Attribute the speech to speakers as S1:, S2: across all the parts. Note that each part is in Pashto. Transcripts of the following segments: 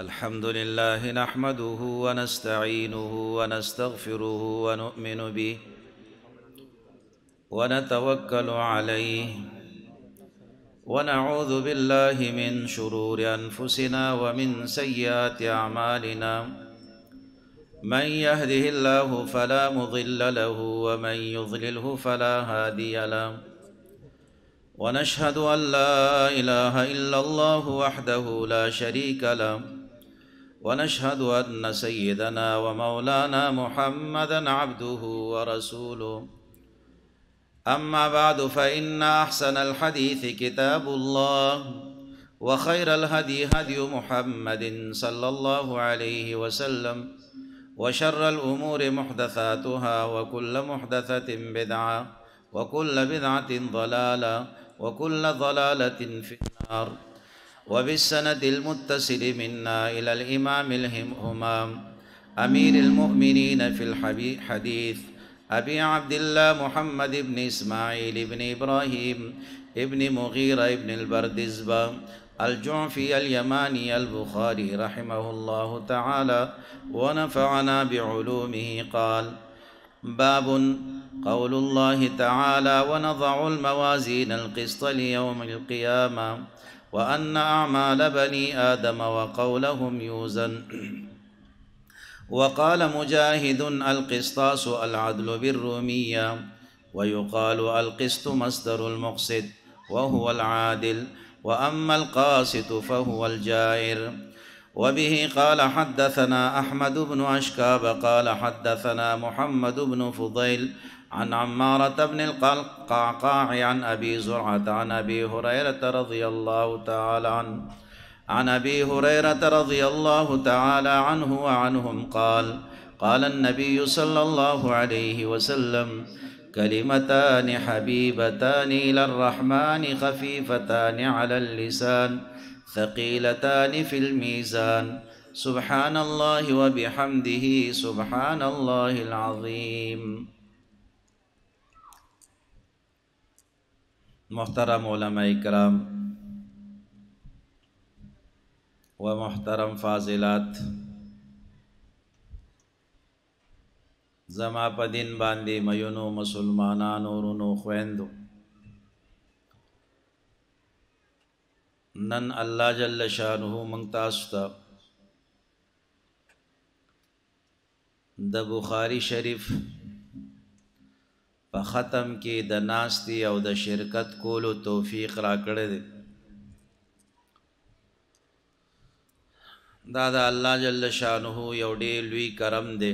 S1: الحمد لله نحمده ونستعينه ونستغفره ونؤمن به ونتوكل عليه ونعوذ بالله من شرور انفسنا ومن سيئات اعمالنا من يهده الله فلا مضل له ومن يضلله فلا هادي له ونشهد ان لا اله الا الله وحده لا شريك له ونشهد أن سيدنا ومولانا محمدا عبده ورسوله أما بعد فإن أحسن الحديث كتاب الله وخير الهدي هدي محمد صلى الله عليه وسلم وشر الأمور محدثاتها وكل محدثة بدعة وكل بدعة ضلالة وكل ضلالة في النار وبالسند المتصل منا إلى الإمام الهمام أمير المؤمنين في الحديث أبي عبد الله محمد بن إسماعيل بن إبراهيم ابن مغيرة بن البردزبة الجعفي اليماني البخاري رحمه الله تعالى ونفعنا بعلومه قال باب قول الله تعالى ونضع الموازين القسط ليوم القيامه وأن أعمال بني آدم وقولهم يوزن وقال مجاهد القسطاس العدل بالرومية ويقال القسط مصدر المقسط وهو العادل وأما القاسط فهو الجائر وبه قال حدثنا أحمد بن أشكاب قال حدثنا محمد بن فضيل عن عمارة بن القعقاع عن أبي زرعة عن أبي هريرة رضي الله تعالى عنه عن أبي هريرة رضي الله تعالى عنه وعنهم قال قال النبي صلى الله عليه وسلم كلمتان حبيبتان إلى الرحمن خفيفتان على اللسان ثقيلتان في الميزان سبحان الله وبحمده سبحان الله العظيم محترم علماء کرام و محترم فاضلات زما په دین باندې مېونو مسلمانانو ورونو خويندو نن الله جل شانه مونږ تاسو ته د بخاری شریف په ختم کې د ناشتي او د شرکت کولو توفیق را کړی دی دا د الله جل شانه یو ډېر لوی کرم دی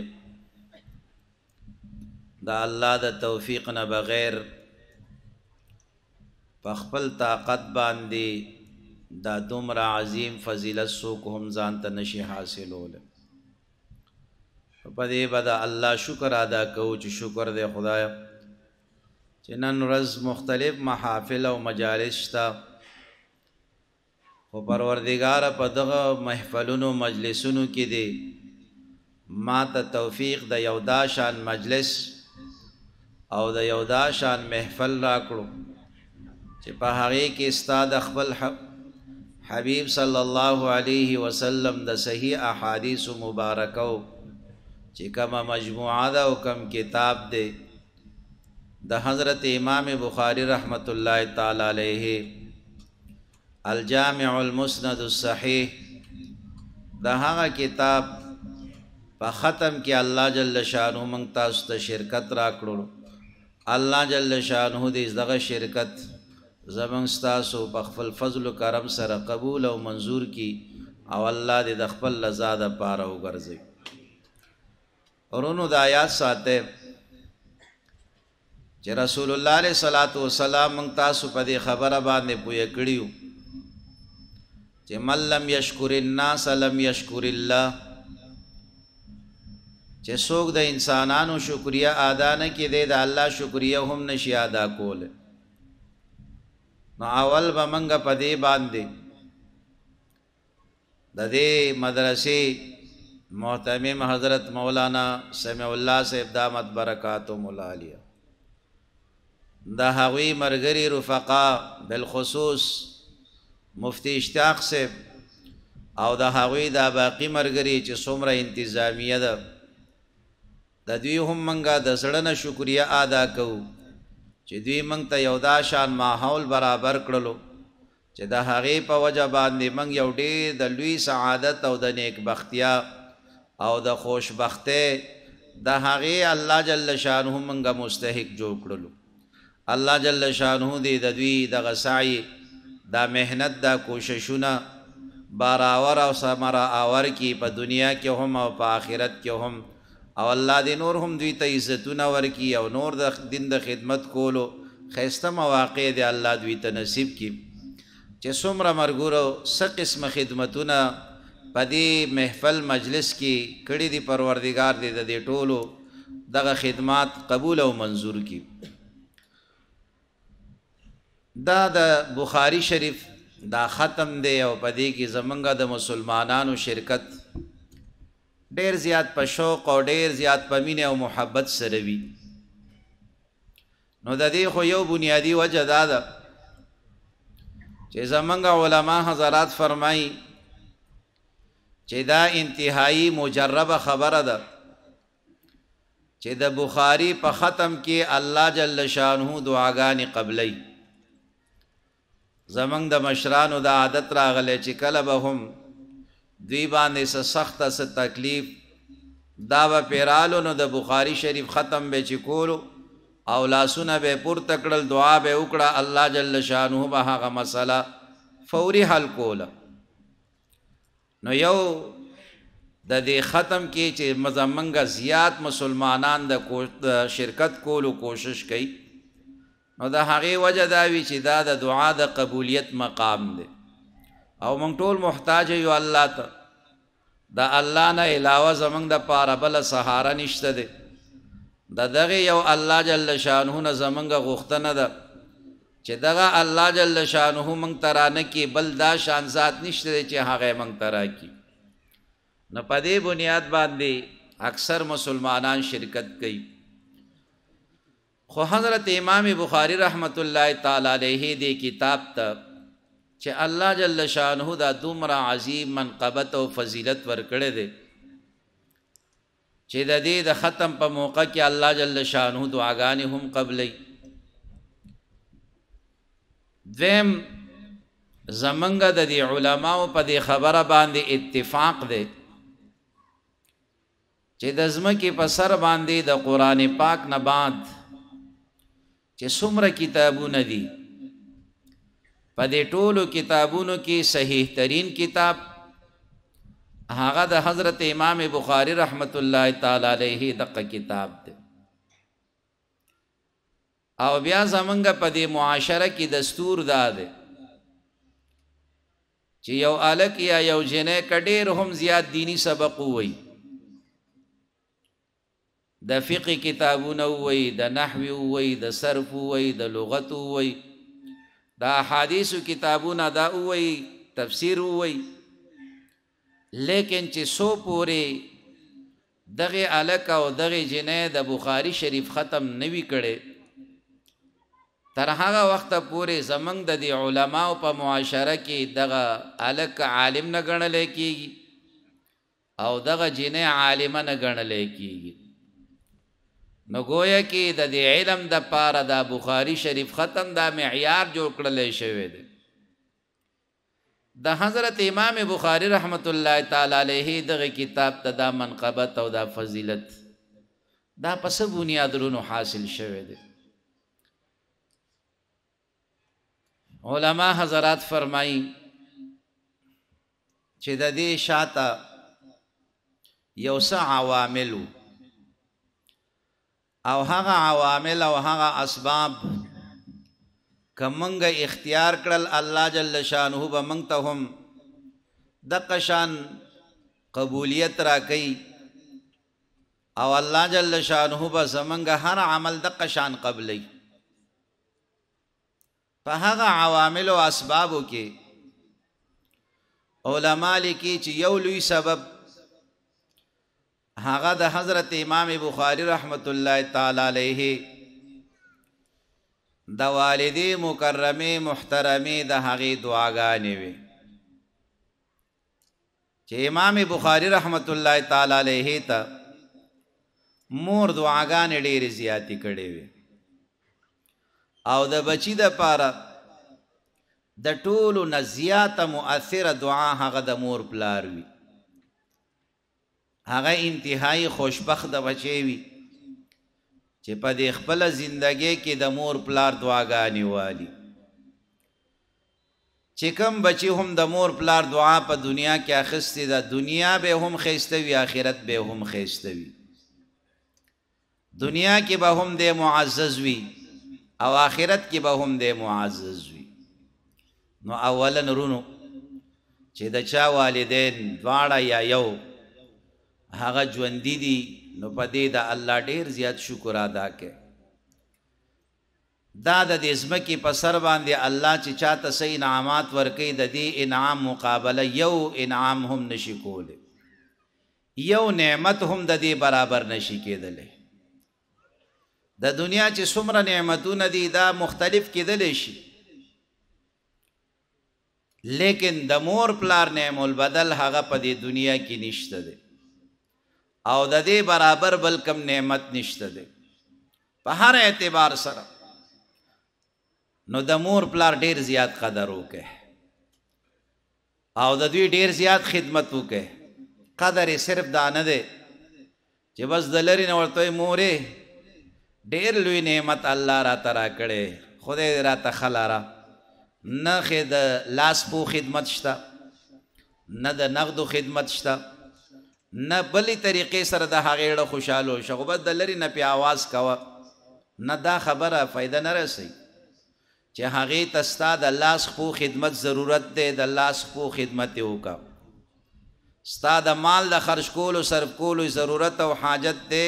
S1: دا الله د توفیق نه بغیر په خپل طاقت باندې دا دومره عظیم فضیلت څوک هم ځان ته نشي حاصلوله په دې به د الله شکر ادا کوو چې شکر دی خدایه چې نن ورځ مختلف محافل او مجالس تا خو پروردگار په دغه محفلونو مجلسونو کې دی ما ته توفیق د یو داشان مجلس او د یو داشان محفل راکړو چې په هغه کې استاد خپل حبیب صلی الله علیه وسلم د صحیح احادیث مبارکو چې کومه مجموعه ده او کوم کتاب دی د حضرت امام بخاری رحمت الله تعالی علیہ الجامع المسند الصحیح د هغه کتاب په ختم کې الله جل شانو مونږ تاسو ته شرکت راکړو الله جل شانو دې دغه شرکت زمونږ تاسو په خپل فضل او کرم سره قبول او منزور کی او الله دې د خپل لزاده پاره وګرځي ورونو د آیات ساته چې رسول الله علیه صلوات و سلام مونږ تاسو په دې خبره باندې پوهه کړیو چې ملم یشکر الناس لم یشکر الله چې څوک د انسانانو شکریا ادا نه کړي د الله شکریا هم نشي ادا کول نو اول به مونږ په دې باندې د دې مدرسې محتمم حضرت مولانا سمیع الله صاحب دامت برکاتو مولا علیہ د هغوی مرګري رفقا بالخصوص مفتی اشتیاق صاحب او د هغوی د باقی مرګري چې څومره انتظامیه ده د دوی هم منګه د زړه نه شکریا ادا کوو چې دوی منګ ته یو دا شان ماحول برابر کړلو چې د هغې په وجه باندې منګ یو ډېر د لوی سعادت او د نیک بختیا او د خوشبخته د هغې الله جل شانه منګه مستحق جوړ کړلو الله جل شانه دې د دوی د غسای دا مهنت دا کوششونه باراور او سمرا اور کی په دنیا کې هم او په آخرت کې هم او الله دې نور هم دوی ته عزتونه ورکي او نور د دین د خدمت کولو خیسته مواقع دې الله دوی ته نصیب کی چې څومره مرګورو څه قسم خدمتونه په دې محفل مجلس کې کړي دي پروردگار دې د دې ټولو دغه خدمات قبول او منظور کی دا د بخاری شریف دا ختم دی او پدې کې زمونږه د مسلمانانو شرکت ډیر زیات په شوق او ډیر زیات په مینه او محبت سره وی نو د دې خو یو بنیادی وجه دا ده چې زمونږه علما حضرات فرمایي چې دا انتهایی مجربه خبره ده چې د بخاری په ختم کې الله جل شانه دعاګانې قبلای زمنګ د مشرانو د عادت راغله چې کله به هم دوی باندې سه سخت سه تکلیف دا به پیرالو نو د بخاری شریف ختم به چې کولو او لاسونه به پور تکړل دعا به وکړه الله جل شانه به هغه مسله فوري حل کوله نو یو د دې ختم کې چې مزمنګه زیات مسلمانان د شرکت کولو کوشش کوي نو دا هغه وجه دا وی چې دا د دعا د قبولیت مقام دی او مونږ ټول محتاج یو الله ته دا الله نه علاوه زمونږ د پاره بل سهارا نشته دی د دغه یو الله جل شانه نه زمونږ غوښتنه ده چې دغه الله جل شانه مونږ ترانه کې بل دا شان ذات نشته چې هغه مونږ ترا کی نه پدې بنیاد باندې اکثر مسلمانان شرکت کوي خو حضرت امام بخاری رحمت الله تعالی علیه دی کتاب ته چې الله جل شانه دا دومره عظیم منقبت او فضیلت ورکړی دی چې د دې د ختم په موقع کې الله جل شانه دعاګانې هم قبلې دیم زمنګ د دې علماو په دې خبره باندې اتفاق دی چې د ځمکې په سر باندې د قران پاک نه باندې چې څومره کتابونه دي په دې ټولو کتابونو کې صحیح ترین کتاب هغه د حضرت امام بخاری رحمت الله تعالی علیه دغه کتاب دی او بیا زمونږ په دې معاشره کې دستور داده چې یو الک یا یو جنې کډیر هم زیات دینی سبق وایي د فقه کتابونه وای د نحوی وای د صرف وای د لغت وای د احادیث کتابونه دا وای تفسیر وای لیکن چې سو پوره دغه الک او دغه جنې د بخاری شریف ختم نوي کړي تر هغه وخت پورې زمنګ د دی علماو په معاشره کې دغه الک عالم نه ګڼل کېږي او دغه جنې عالم نه ګڼل کېږي نو گویا کې د دې علم د پاره د بخاری شریف ختم دا معیار جوړ کړل شوی دی د حضرت امام بخاری رحمت الله تعالی علیه دغه کتاب ته د منقبت او د فضیلت دا پس بنیادونو حاصل شوی دی علما حضرات فرمایي چې د دې شاته یو څه عواملو او هغه عوامل او هغه اسباب کمنګ اختیار کړل الله جل شانه به مونږ ته هم د قشان قبولیت را کوي او الله جل شانه به زمنګ هر عمل د قشان قبلي په هغه عوامل او اسبابو کې علما لیکي چې یو لوی سبب هغه د حضرت امام بخاری رحمت الله تعالی علیه د والدی مکرمه محترمه د هغه دعاګانې وي چې امام بخاری رحمت الله تعالی علیه ته مور دعاګانې ډېرې زیاتې کړې وي او د بچی د پاره د ټولو نه زیاته مؤثره دعا هغه د مور پلار وي هغه انتهایی خوشبخت بچی وي چې په دې خپل ژوندۍ کې د مور پلار دعاګانې والی چې کم بچی هم د مور پلار دعا په دنیا کې اخستې ده دنیا به هم خېسته وي آخرت به هم خېسته وي دنیا کې به هم د معزز وي او آخرت کې به هم د معزز وي نو اولا رونو چې د چا والدین دواړه یا یو هغه ژوند دي نو پدې د الله ډېر زیات شکر ادا کړي دا د دې سمکی په سر باندې الله چې چاته سي انعامات ورکړي د دې انعام مقابله یو انعام هم نشي کولی یو نعمت هم د دې برابر نشي کېدلی د دنیا چې څومره نعمتونه دي دا مختلف کېدل شي لیکن د مور پلار نعمت البدل هغه په دې دنیا کې نشته دی او د دې برابر بل کم نعمت نشته ده په هر اعتبار سره نو د مور پلار ډیر زیات قدر وکه او د دوی ډیر زیات خدمت وکه قدر صرف دانه ده چې بس دلری نه ورته مورې ډیر لوی نعمت الله را ترا کړي خدای را تخلارا نه خد لاس پو خدمت شتا نه د نقدو خدمت شتا نه بلی طریقې سره د هغېړه خوشاله شغبت د لري نه پی आवाज کوه نه دا خبره فایده نه رسي چې هغې تستا د الله خو خدمت ضرورت دی د الله خو خدمت یې وکا ستا د مال د خرج کولو صرف کولو ضرورت او حاجت دی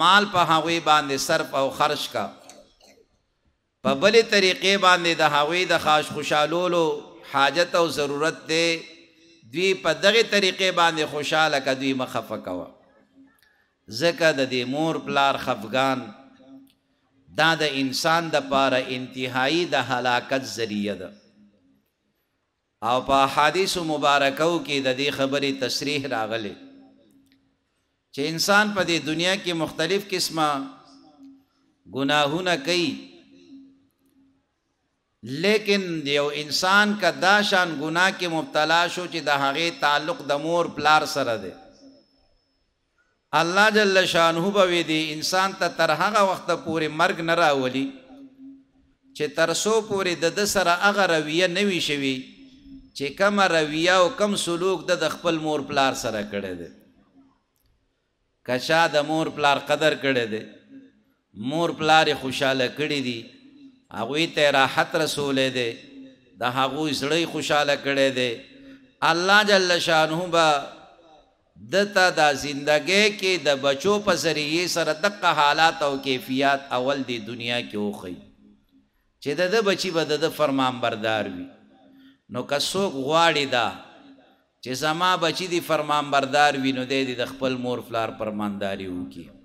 S1: مال په هغوی باندې صرف او خرج کا په بلی طریقې باندې د هغوی د خاص خوشالولو حاجت او ضرورت دی دوی په دغه طریقې باندې خوشاله کدوی مخفه کوا زکه د دې مور پلار خفغان دا د انسان د پاره انتهایی د هلاکت ذریعہ ده او په حدیث مبارکو کې د دې خبرې تصریح راغلي چې انسان په دې دنیا کې مختلف قسمه ګناهونه کوي لیکن یو انسان کا دا شان ګناه کې مبتلا شو چې د هغه تعلق د مور پلار سره دی الله جل شانه به دی انسان ته تر هغه وخت پورې مرګ نه راولي چې تر سو پورې د د سره هغه رویه نه وي شوی چې کوم رویه او کوم سلوک د خپل مور پلار سره کړی دی کچا د مور پلار قدر کړی دی مور پلار خوشاله کړی دی هغه ته راحت رسول دی د هغه زړی خوشاله کړي دی الله جل شانه با دته دا زندګۍ کې د بچو په ذریعے سره دغه حالات او کیفیت اول دی دنیا کې وخی چې د بچی به د فرمان بردار وي نو که څوک غواړي دا چې زما بچی دی فرمان بردار وي نو د خپل مور فلار پرمانداری وکړي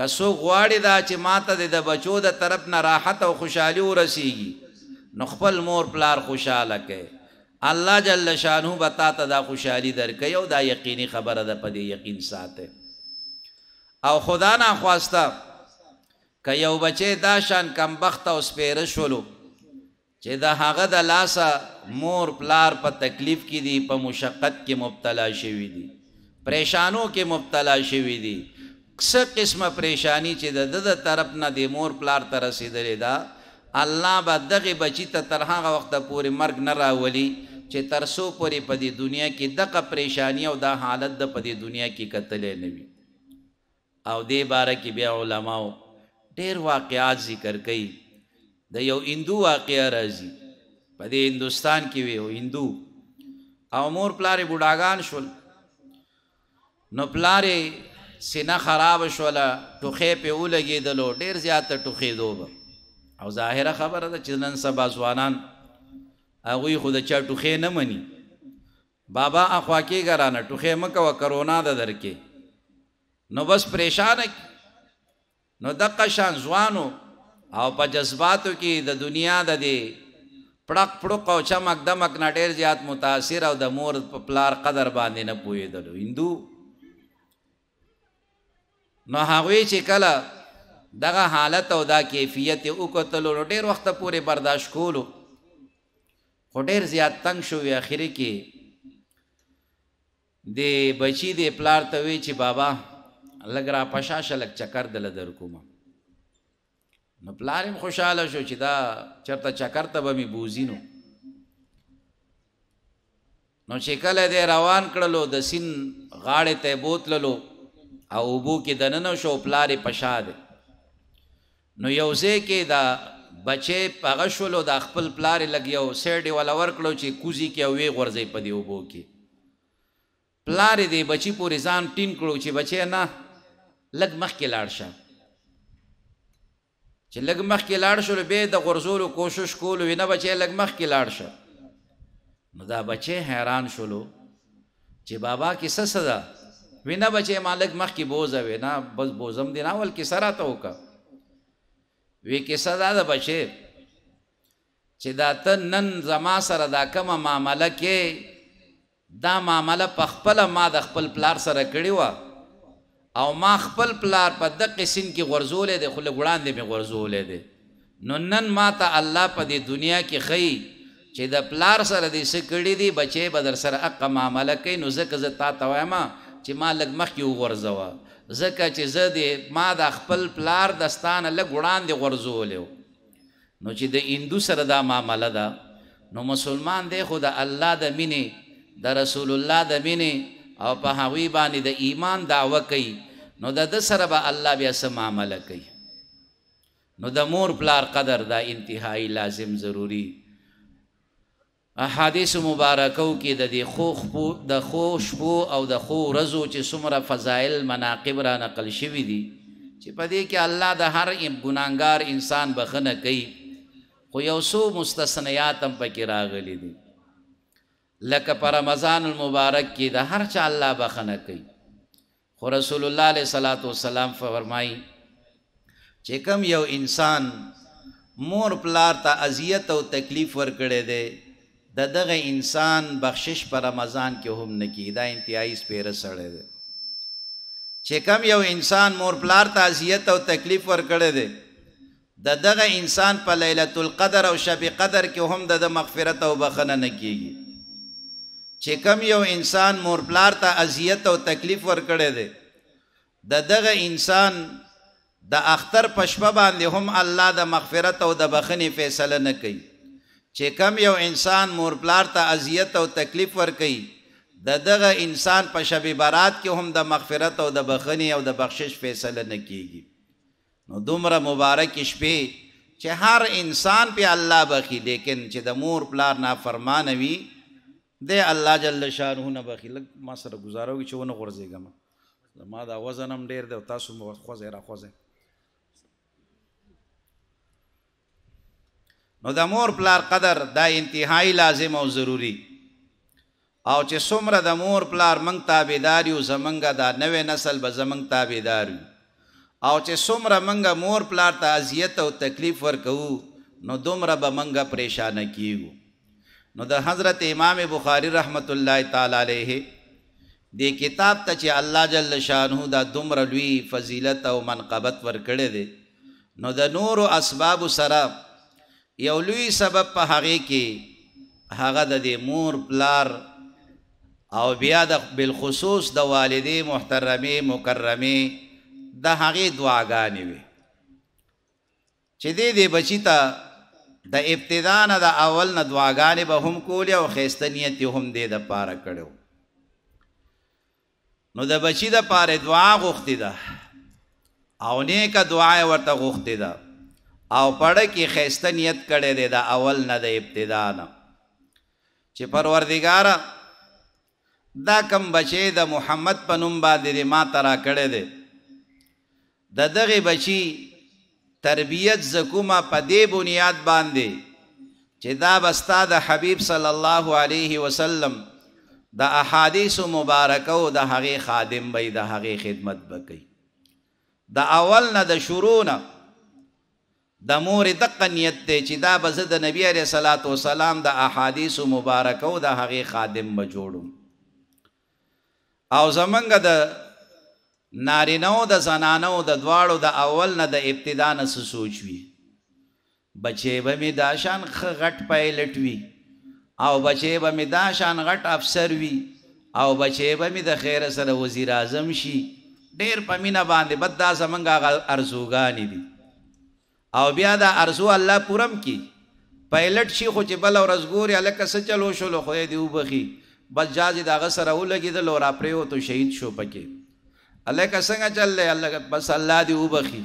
S1: کسو غواړي دا چې ماته د بچو د طرف نه راحت او خوشحالي ورسیږي نو خپل مور پلار خوشاله کړي الله جل شانه بتا ته دا خوشحالي درکې او دا یقیني خبره ده په دې یقین ساته او خدا نه خواسته که یو بچی دا شان کم بخت او سپیره شولو چې دا هغه د لاسه مور پلار په تکلیف کې دی په مشقت کې مبتلا شوی دی پریشانو کې مبتلا شوی دی څه قسمه پریشانی چې د د طرف نه د مور پلار ته رسیدلې ده الله به دغه بچی ته تر هغه وخت پورې مرګ نه راولي چې تر سو پورې په دې دنیا کې دغه پریشانی او د حالت د په دې دنیا کې کتلې نه وي او دې باره کې بیا علماو ډېر واقعات ذکر کړي د یو هندو واقعا راځي په دې هندستان کې وي هندو او مور پلارې بډاګان شول نو پلارې سینه خراب شولا ټوخه په ولګیدلو ډیر زیات ټوخه دوب او ظاهره خبره ده چې نن سبا ځوانان هغه خود چا ټوخه نه مني بابا اخوا کې ګرانه ټوخه مکو کرونا ده درکې نو بس پریشان نو دقه شان ځوانو او په جذباتو کې د دنیا د دې پړق پړق او چمک دمک نه ډیر زیات متاثر او د مور په پلار قدر باندې نه پوهېدل هندو نو هغه چې کله دغه حالت او دا کیفیت او کتلو ډېر وخت پورې برداشت کولو خو ډېر زیات تنگ شو وی اخر کې د بچی د پلار ته وی چې بابا لګرا پشاش لک چکر دل در کوم نو پلارم خوشاله شو چې دا چرته چکر ته به می بوزینو نو چې کله دې روان کړلو د سین غاړې ته بوتللو او وبو کې د نن شو پلارې پشاد نو یو ځای کې دا بچې پغه شولو د خپل پلارې لګیو سیډي ولا ورکلو چې کوزي کې وې غورځي په دی وبو کې پلارې دی بچی پورې ځان ټین کړو چې بچې نه لګ مخ کې لاړ شه چې لګ مخ کې لاړ شو به د غرزولو کوشش کول وینه بچې لګ مخ کې لاړ شه نو دا بچې حیران شولو چې بابا کې څه صدا وینا بچې مالک مخ کې بوزه وینا بس بوزم دی نه ول کې سره ته وکا وی کې سزا ده بچې چې دا ته نن زما سره دا کومه معامله کې دا معامله په خپل ما د خپل پلار سره کړی و او ما خپل پلار په دقې سین کې غرزولې د خله ګړاندې مې غرزولې دي نو نن ما ته الله په دې دنیا کې خی چې د پلار سره دې سکړې دي بچې به در سره اقا معامله کوي نو زکه زه تا ته وایم چې ما لګ مخ یو ورزوا زکه چې زه دې ما د خپل پلار دستانه لګ وړاندې ورزولیو نو چې د هندو سره دا معامله ده نو مسلمان دی خو د الله د مینې د رسول الله د مینې او په هغوی باندې د ایمان دعوه کوي نو د د سره به الله بیا څه معامله کوي نو د مور پلار قدر دا انتهایی لازم ضروری احادیث مبارکو کې د دې خوخ پو د خوش پو او د خو رزو چې څومره فضائل مناقب را نقل شوی دي چې په دې کې الله د هر ګناګار انسان بخنه کوي خو یو څو مستثنیات هم پکې راغلي دي لکه پر رمضان المبارک کې د هر چا الله بخنه کوي خو رسول الله علیه صلوات و سلام فرمایي چې کم یو انسان مور پلار ته اذیت او تکلیف ورکړي دی د دغه انسان بخشش په رمضان کې هم نکی دا انتهایی سپیره سړی دی چې کم یو انسان مور پلار ته اذیت او تکلیف ورکړی دی د دغه انسان په لیلۃ القدر او شب قدر کې هم د مغفرت او بخنه نکیږي چې کم یو انسان مور پلار ته اذیت او تکلیف ورکړی دی د دغه انسان د اختر پښپ باندې هم الله د مغفرت او د بخنې فیصله نه کوي چې کم یو انسان مور پلار ته اذیت او تکلیف ور کوي د دغه انسان په شب برات کې هم د مغفرت او د بخښنې او د بخشش فیصله نه کیږي نو دومره مبارک شپې چې هر انسان په الله بخي لیکن چې د مور پلار نافرمان وي د الله جل شانه نه بخي لګ ما سره گزارو چې ونه غورځيګم ما دا وزن هم ډیر دی تاسو مو خوځه را خوځه نو د مور پلار قدر دا انتهایی لازم او ضروری او چې څومره د مور پلار منګ تابعدار یو زمنګ دا نوې نسل به زمنګ تابعدار او چې څومره منګ مور پلار ته اذیت او تکلیف ورکو نو دومره به منګ پریشان کیږو نو د حضرت امام بخاری رحمت الله تعالی علیه دی کتاب ته چې الله جل شانه دا دومره لوی فضیلت او منقبت ورکړي دي نو د نور او اسباب سره یو لوی سبب په هغه کې هغه د مور پلار او بیا د بالخصوص د والدې محترمه مکرمه د هغه دعاګانې وي چې دې دې بچی ته د ابتدا نه د اول نه دعاګانې به هم کولې او خېسته نیت هم دې د پاره کړو نو د بچی د پاره دعا غوښتې ده او نیکه دعا ورته غوښتې ده او پړه کې خیسته نیت کړي دی دا اول نه د ابتدا نه چې پروردګار دا کم بچي د محمد په نوم باندې ما ترا کړي دی د دغه بچي تربیت زکوما په دې بنیاد باندې چې دا بستا د حبیب صلی الله علیه وسلم د احادیث مبارکه او د هغه خادم به د هغه خدمت وکړي د اول نه د شروع نه د مور دقه نیت دی چې دا به زه د نبی علیه صلات وسلام د احادیثو مبارکه او د هغې خادم به جوړم او زمونږ د نارینه او د زنانه او د دواړو د اول نه د ابتدا نه څه سوچ وي بچې به مې دا شان ښه غټ پایلټ وي او بچې به مې دا شان غټ افسر وي او بچې به مې د خیر سره وزیر اعظم شي ډېر په مینه باندې بد دا زمونږ هغه ارزوګانې دي او بیا دا ارزو الله پورم کی پایلټ شي خو چې بل ورځ ګوري الکه څه چلو شو له خدای دی وبخي بس جاز دا غسر او لګید لو را پریو تو شهید شو پکې الکه څنګه چل له الله بس الله دی وبخي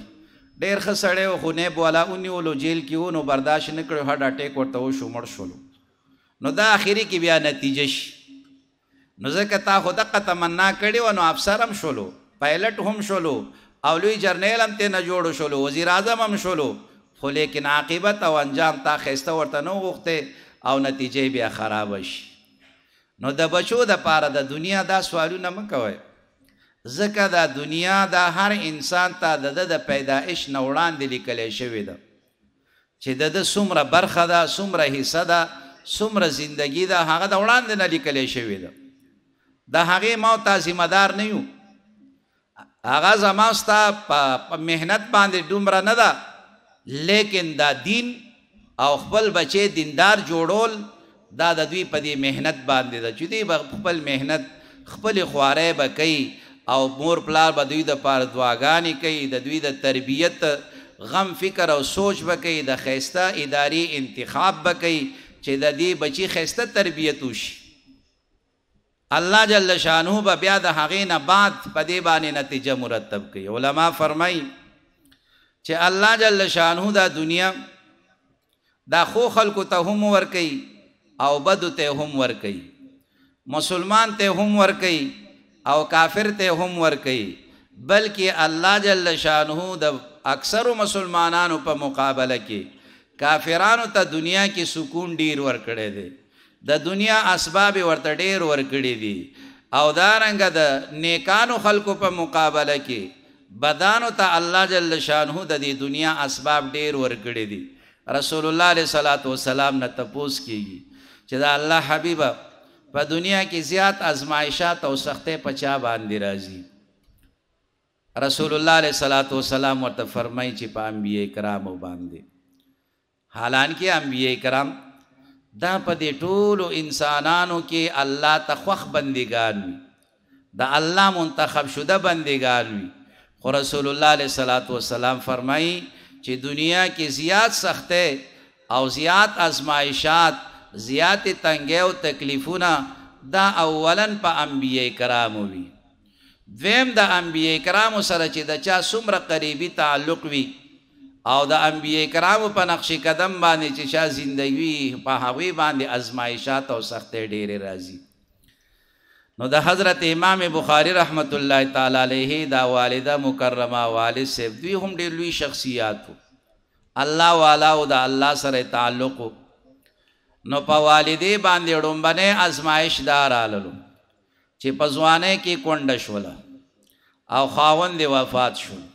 S1: ډیر خسړې او خو نه بولا اونې ولو جیل کې ونو برداشت نکړو هډ اٹیک ورته شو مړ شولو نو دا اخیری کې بیا نتیجه شي نو ځکه تا خو دغه تمنا کړې و نو افسر هم شولو پایلټ هم شولو او لوی جرنیل هم ته نه جوړ شولو وزیر اعظم هم شولو خو لیکن عاقبت او انجام تا خسته ورته نو غوخته او نتیجه بیا خراب شي نو د بچو د پاره د دنیا دا سوالونه مکوي ځکه دا دنیا دا هر انسان ته د د پیدائش نه وړاندې لیکل شوی ده چې د د سمره برخه ده سمره حصہ ده سمره زندگی ده هغه د وړاندې نه لیکل شوی ده د هغه ما تاسو مدار نه یو هغه زما ستا په مهنت باندې دومره نه ده لیکن دا دین او خپل بچي دیندار جوړول دا د دوی په دې مهنت باندې ده چې دوی خپل مهنت خپل خوارې به کوي او مور پلار به دوی د پاره دعاګانې کوي د دوی د تربیت غم فکر او سوچ به کوي د خیسته اداري انتخاب به کوي چې د دې بچي خیسته تربیت وشي الله جل شانه به بیا د هغې نه بعد په دې باندې نتیجه مرتب کوي علما فرمایي چې الله جل شانه دا دنیا دا خو خلکو ته هم ور کوي او بد ته هم ور کوي مسلمان ته هم ور کوي او کافر ته هم ور کوي بلکې الله جل شانه د اکثر مسلمانانو په مقابله کې کافرانو ته دنیا کې سکون ډیر ور کړی دی د دنیا اسباب ورته ډیر ورکړي دي او دارنګ د دا نیکانو خلکو په مقابله کې بدانو ته الله جل شانه د دې دنیا اسباب ډیر ورکړي دي رسول الله علیه صلوات و سلام نه تپوس کیږي چې دا الله حبیب په دنیا کې زیات ازمایشات او سختې په چا باندې راځي رسول الله علیه صلوات و سلام ورته فرمایي چې په انبیای کرام باندې حالانکه انبیای کرام دا په دې ټولو انسانانو کې الله تخوخ بندگان وي دا الله منتخب شده بندگان وي خو رسول الله علیه الصلاۃ والسلام فرمایي چې دنیا کې زیات سختې او زیات ازمایشات زیات تنګې او تکلیفونه دا اولن په انبیای کرامو وي دویم د انبیای کرامو سره چې د چا څومره قریبي تعلق وي او د انبیای کرامو په نقش قدم باندې چې شا زندگی په هوی باندې ازمایشات او سختې ډېرې راځي نو د حضرت امام بخاری رحمت الله تعالی علیه دا والده مکرمه والد سیب دوی هم ډېر لوی شخصیات الله والا او د الله سره تعلق نو په والدې باندې ډومبنه ازمایش دارالو چې په ځوانه کې کونډه شوله او خاوند دی وفات شوله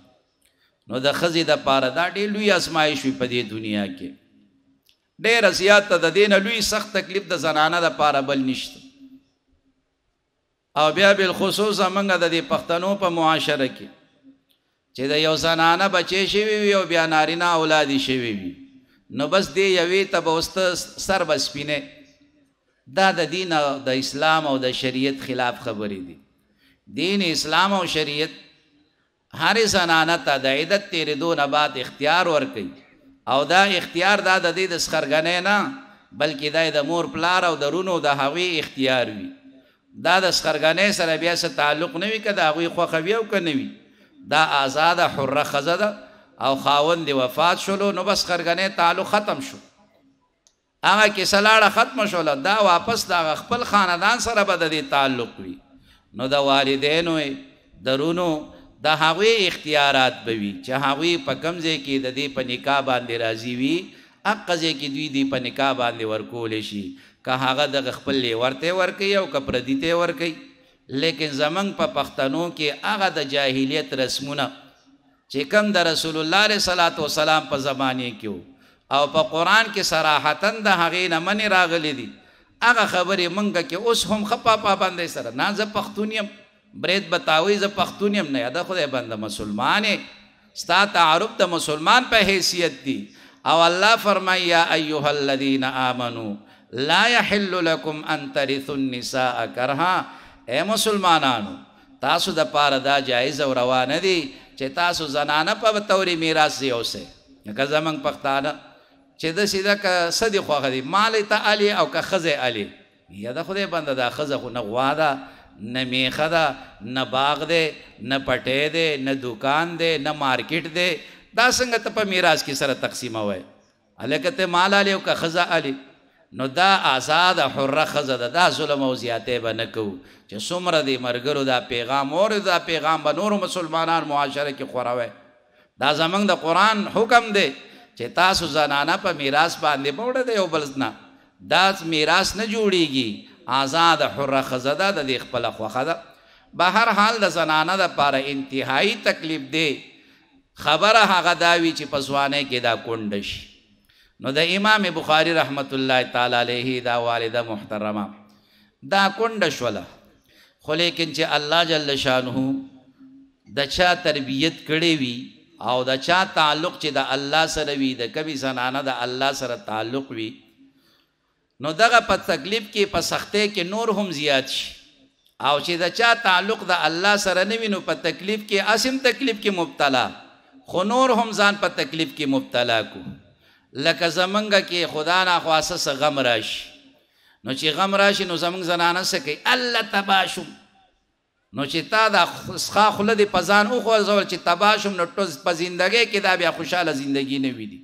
S1: نو د خزي د پاره دا ډېر لوی آزمایش وي په دې دنیا کې ډېر زیات د دین لوی سخت تکلیف د زنانه د پاره بل نشته او بیا بل خصوص موږ د پښتنو په معاشره کې چې د یو زنانه بچي شي وي او بیا نارینه اولاد شي وي نو بس دی یوی ته بوست سر بس پینه دا د دین او د اسلام او د شریعت خلاف خبرې دي دی. دین اسلام او شریعت هر زنانه ته د عیدت تیرېدو نه بعد اختیار ورکړي او دا اختیار دا د دې د سخرګنې نه بلکې دا د مور پلار او د رونو د هغوی اختیار وي دا د سخرګنې سره بیا څه تعلق نه وي که د هغوی خوښه وي او که نه وي دا آزاده حره ښځه ده او خاوند دی وفات شلو نو بس خرګنې تعلق ختم شو هغه کیسه لاړه ختم شوله دا واپس دا خپل خاندان سره به د تعلق وي نو د والدینو درونو د هغوی اختیارات بوي چې هغوی په کمځه کې د دې په نکاح باندې راضي وي اقځه کې دوی دې په نکاح باندې ورکول شي که هغه د خپل ورته ورکي او که پردیته ورکي لیکن زمنګ په پښتنو کې هغه د جاهلیت رسمونه چې کوم د رسول الله صلی الله علیه وسلم په زمانه کې او په قران کې صراحتن د هغې نه من راغلي دي هغه خبره منګه کې اوس هم خپا پابندې سره نه ز پښتونیم برید بتاوي ز پښتون يم نه دا خدای بنده مسلمانې ستا تعارف د مسلمان په حیثیت دي او الله فرمای یا ایها الذین آمنو لا يحل لكم ان ترثوا النساء کرها اے مسلمانانو تاسو د پاره دا جایز او روا نه دي چې تاسو زنانه په توري میراث دی اوسه که زمنګ پښتانه چې د سیدا ک صدې خوغه دي مال ته علي او که خزه علي یا د خدای بنده دا خزه خو نه غواده نه میخه ده نه باغ دی نه پټی دی نه دکان دی نه مارکیټ دی دا څنګه ته په میراث کې سره تقسیمه وای الکه ته مال علی او که خزا علی نو دا آزاد حره خزه ده دا ظلم او زیاتې به نه کوو چې څومره دی مرګرو دا پیغام اور دا پیغام به نورو مسلمانان معاشره کې خوراوي دا زمنګ د قران حکم دی چې تاسو زنانه په میراث باندې پوره دی او بلز نه دا میراث نه جوړیږي آزاد حره خزده د دې خپل خوخه ده به هر حال د زنانه د پاره انتهایی تکلیف دی خبره هغه دا وی چې پسوانه کې دا کندش نو د امام بخاری رحمت الله تعالی علیه دا والده محترمه دا کندش ولا خو لیکن چې الله جل شانه د چا تربیت کړې وی او د چا تعلق چې د الله سره وی د کبي زنانه د الله سره تعلق وی نو دغه په تکلیف کې په سختۍ کې نور هم زیات شي او چې دا چا تعلق د الله سره نه وینو په تکلیف کې اسیم تکلیف کې مبتلا خو نور هم ځان په تکلیف کې مبتلا کو لکه زمنګ کې خدا نه خاصه غم راشي نو چې غم راشي نو زمنګ زنانه سکي الله تباشم نو چې تا دا خسخه خله دي پزان او خو زول چې تباشم نو ټوز په زندګۍ کې دا بیا خوشاله زندگی نه وي دي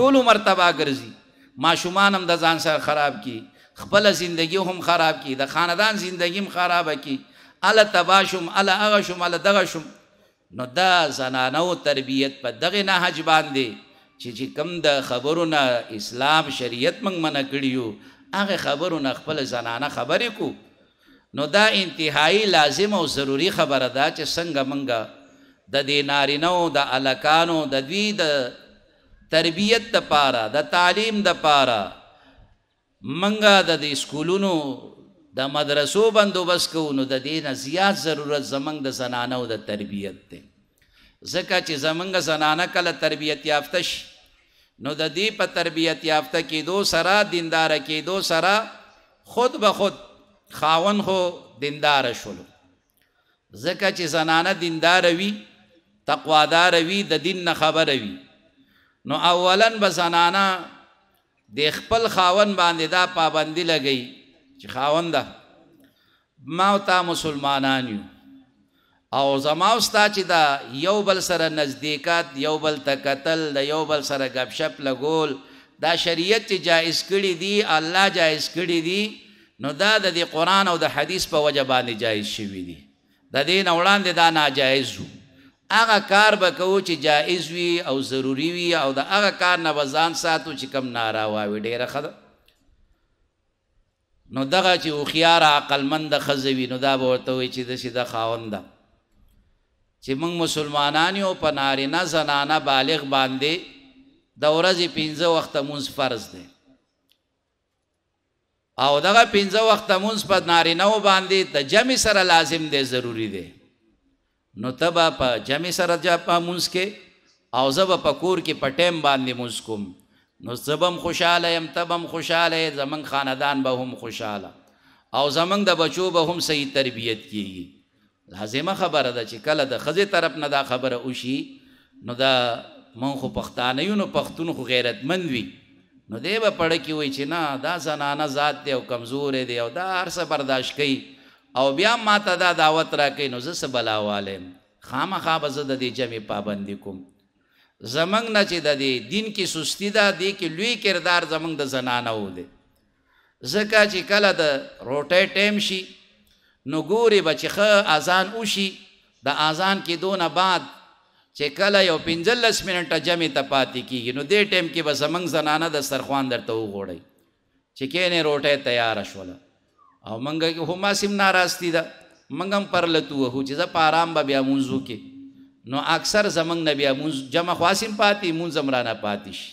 S1: ټول مرتبه ګرځي ماشومان هم د ځان سره خراب کی خپل زندگی هم خراب کی د خاندان زندگی هم خراب کی ال تباشم ال اغشم ال دغشم نو دا زنانو تربیت په دغه نه حج باندې چې چې کم د خبرونه اسلام شریعت موږ منع کړیو هغه خبرونه خپل زنانه خبرې کو نو دا انتهایی لازم او ضروری خبره ده چې څنګه منګه د دې نارینو د الکانو د دوی د تربیت د پاره د تعلیم د پاره منګه د دې سکولونو د مدرسو بندوبست کوو نو د دې نه زیات ضرورت زمنګ د زنانو د تربیت دی ځکه چې زمنګ زنانه کله تربیت یافته شي نو د دې په تربیت یافته کې دو سره دیندار کې دو سره خود به خود خاون خو دیندار شول ځکه چې زنانه دیندار وي تقوادار وي د دین نه خبر وي نو اولا بسنانا د خپل خاون باندې دا پابندی لګی چې خاون دا ما او تا مسلمانان یو او زما اوستا چې دا یو بل سره نزدېکات یو بل تکتل د یو بل سره غب شپ لګول دا شریعت چې جائز کړی دی الله جائز کړی دی نو دا د قرآن او د حدیث په وجه باندې جائز شوی دی د دین اوړان دا ناجائز وو هغه کار به کوو چې جایز وي او ضروری وي او د هغه کار نه وزان ساتو چې کم ناروا وي ډیره خده نو دغه چې خوخيار عقلمند خزوي نو دا به ورته وي چې د سیده خاوند چې موږ مسلمانان یو په نارینه زنانه بالغ باندې د ورځې 15 وخت مونږ فرض دی او دغه 15 وخت مونږ په نارینه باندې د جمع سره لازم دی ضروری دی نو تبا په جمع سره جا په مونږ کې او زب په کور کې په ټیم باندې مونږ کوم نو زبم خوشاله يم تبم خوشاله زمون خاندان به هم خوشاله او زمون د بچو به هم صحیح تربیت کیږي لازمه خبره ده چې کله د خزه طرف نه دا خبره وشي نو دا مونږ خو پښتانه یو نو پښتون خو غیرتمند وي نو دی به پړ کې وای چې نه دا زنانه ذات دی او کمزور دی او دا هر څه برداشت کوي او بیا ما ته دا دعوت راکې نو زه سبلاوالم خامخا به زه د دې جمع پابند کوم زمنګ نه چې د دې دین کې سستی ده دې کې لوی کردار زمنګ د زنانه و دي زکه چې کله د روټه ټیم شي نو ګوري بچخه اذان وشي د اذان کې دونه بعد چې کله یو 45 منټه جمع ته پاتې کیږي نو دې ټیم کې به زمنګ زنانه د سرخوان درته وغوړي چې کینه روټه تیار شول او منګه کې هما سیم ناراستی دا منګم پرلتو هو چې ز پارام به بیا مونږو کې نو اکثر زمنګ نبی مونږ جمع خواسم پاتې مونږ زمرانه پاتې شي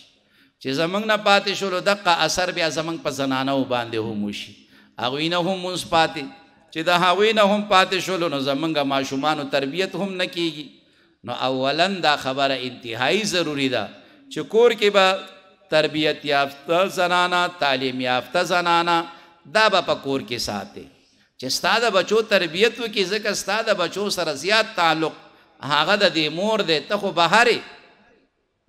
S1: چې زمنګ نه پاتې شول دغه اثر بیا زمنګ په زنانه باندې هم شي هغه نه هم مونږ پاتې چې دا هغه نه هم پاتې شول نو زمنګ ماشومان تربیت هم نکېږي نو اولا دا خبره انتهایی ضروری ده چې کور کې به تربیت یافته زنانه تعلیم یافته زنانه دا به پکور کې ساتي چې ستاده بچو تربیت وکي ځکه ستاده بچو سره زیات تعلق هغه د دې مور دی ته خو بهارې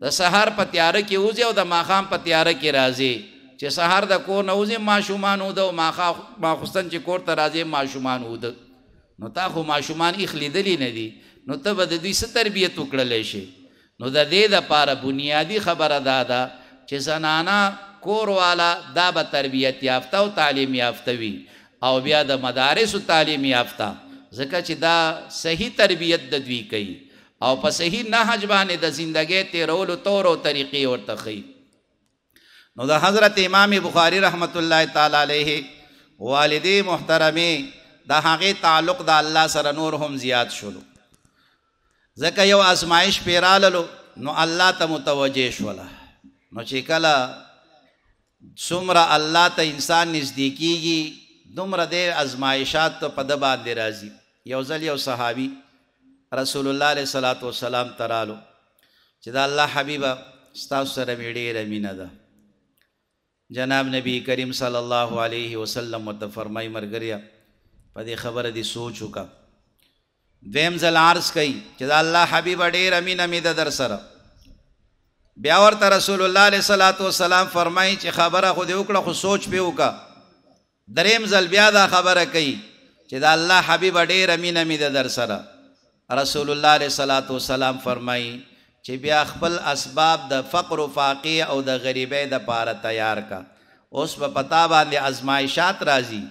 S1: د سحر په تیاره کې وځي او د ماخام په تیاره کې راځي چې سحر د کور نه وځي ماشومان ود او ماخا ماخستان چې کور ته راځي ماشومان ود نو تا خو ماشومان یې خلیدلی نه دي نو ته به د دوی څه تربیت وکړلې شي نو د دې د پاره بنیادی خبره دا ده چې زنانه کور والا دا به تربیت یافته او تعلیم یافته وي او بیا د مدارس تعلیم یافته ځکه چې دا صحیح تربیت د دوی کوي او په صحیح نهج باندې د زندګۍ تیرولو تور او طریقې ورته ښیي نو د حضرت امام بخاری رحمت الله تعالی علیه والدی محترمې د هغه تعلق د الله سره نور هم زیات شولو ځکه یو آزمایش پیراللو نو الله ته متوجه شوله نو چې کله څومره الله ته انسان نږدې کیږي دومره د ازمایشات ته په د باندې راځي یو ځل یو صحابي رسول الله علیه صلوات و سلام ترالو چې دا الله حبیبا ستاسو سره ډېره مینه ده جناب نبی کریم صلی الله علیه وسلم ته فرمای مرګریا په دې خبره دې سوچ وکړه دویم ځل عرض کړي چې دا الله حبیبا ډېره مینه مې ده در سره بیا ورته رسول الله علیه الصلاۃ والسلام فرمایي چې خبره خو دې وکړه خو سوچ به وکا دریم ځل بیا دا خبره کوي چې دا الله حبیب ډېر امینه می د در سره رسول الله علیه الصلاۃ والسلام فرمایي چې بیا خپل اسباب د فقر او فاقې او د غریبې د پاره تیار کا اوس په پتا باندې ازمایشات راځي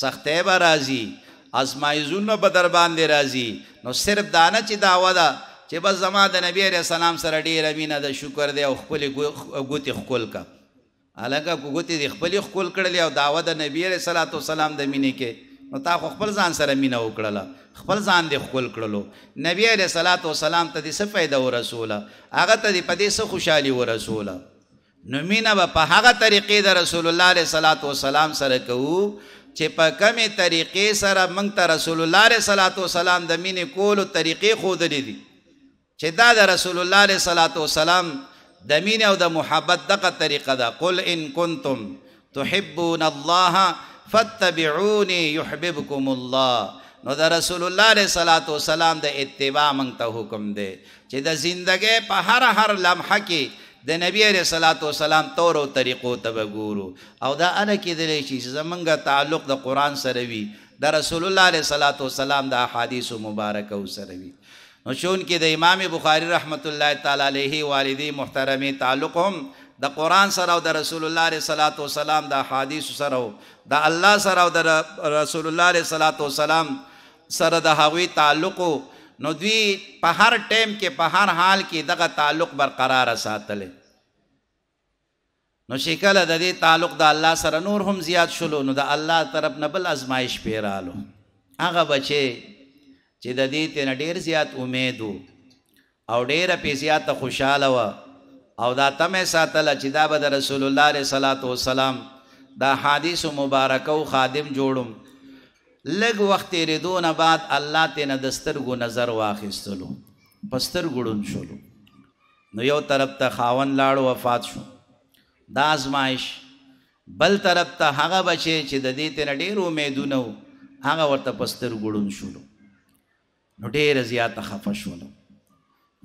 S1: سختې به راځي ازمایزونه به در باندې راځي نو صرف دانه چې داوا ده دا چې بس زما د نبی عليه السلام سره ډیره مینه د شکر دی او خپل ګوتی خپل کا الګه ګوتی د خپل خپل کړل او داوا د نبی عليه صلوات والسلام د مینې کې نو تا خپل ځان سره مینه وکړه خپل ځان د خپل کړلو نبی عليه صلوات والسلام ته د څه فائدہ ورسوله هغه ته د پدې څه خوشحالي ورسوله نو مینه په هغه طریقې د رسول الله عليه صلوات والسلام سره کوو چې په کومه طریقې سره موږ ته رسول الله صلوات والسلام د مینې کولو طریقې خو درې دي چې دا د رسول الله علیه صلوات و سلام د مینې او د محبت دغه طریقه ده قل ان کنتم تحبون الله فاتبعوني يحببكم الله نو د رسول الله علیه صلوات و سلام د اتباع مونږ ته حکم دی چې د زندګۍ په هر هر لمحه کې د نبی علیه صلوات و سلام تور او طریقو ته وګورو او دا ان کې د لشي زمونږه تعلق د قران سره وي د رسول الله علیه صلوات و سلام د احادیث مبارکه سره وي نو شون کې د امام بخاری رحمت الله تعالی علیه والدی محترم تعلق هم د قران سره او د رسول الله صلی الله و سلام د حدیث سره د الله سره او د رسول الله صلی الله و سلام سره د هغوی تعلق نو دوی په هر ټیم کې په هر حال کې دغه تعلق برقرار ساتل نو شکل د دې تعلق د الله سره نور هم زیات شلو نو د الله طرف نه بل ازمایش پیرالو هغه بچي چې د دې ته ډېر زیات امید او ډېر پیسیا ته خوشاله و او دا تمه ساتله چې دا به رسول الله صلی الله علیه وسلم دا حدیث مبارک او خادم جوړم لګ وخت ریدون بعد الله ته نه دسترګو نظر واخیستلو پستر ګړون شولو نو یو طرف ته خاون لاړ وفات شو دا ازمائش بل طرف ته هغه بچي چې د دې ته ډېر امیدونه هغه ورته پستر ګړون شولو نو ډېر زیات خفشول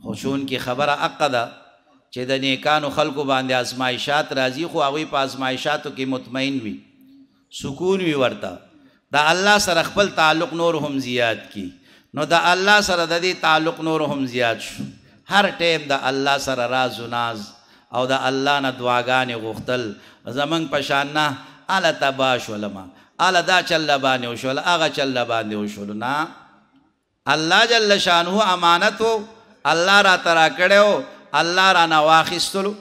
S1: خوشون کی خبره عقدا چې د نیکانو خلکو باندې آزمایشات راځي خو هغه په آزمایشاتو کې مطمئن وي سکون وي ورته دا الله سره خپل تعلق نور هم زیات کی نو دا الله سره د دې تعلق نور هم زیات شو هر ټیم د الله سره راز و ناز او د الله نه دعاګانې غوښتل زمنګ پشان نه اله تباش ولما اله دا چل باندې وشول هغه چل باندې وشول نه الله جل شانه امانت وو الله را ترا کړو الله را نواخستلو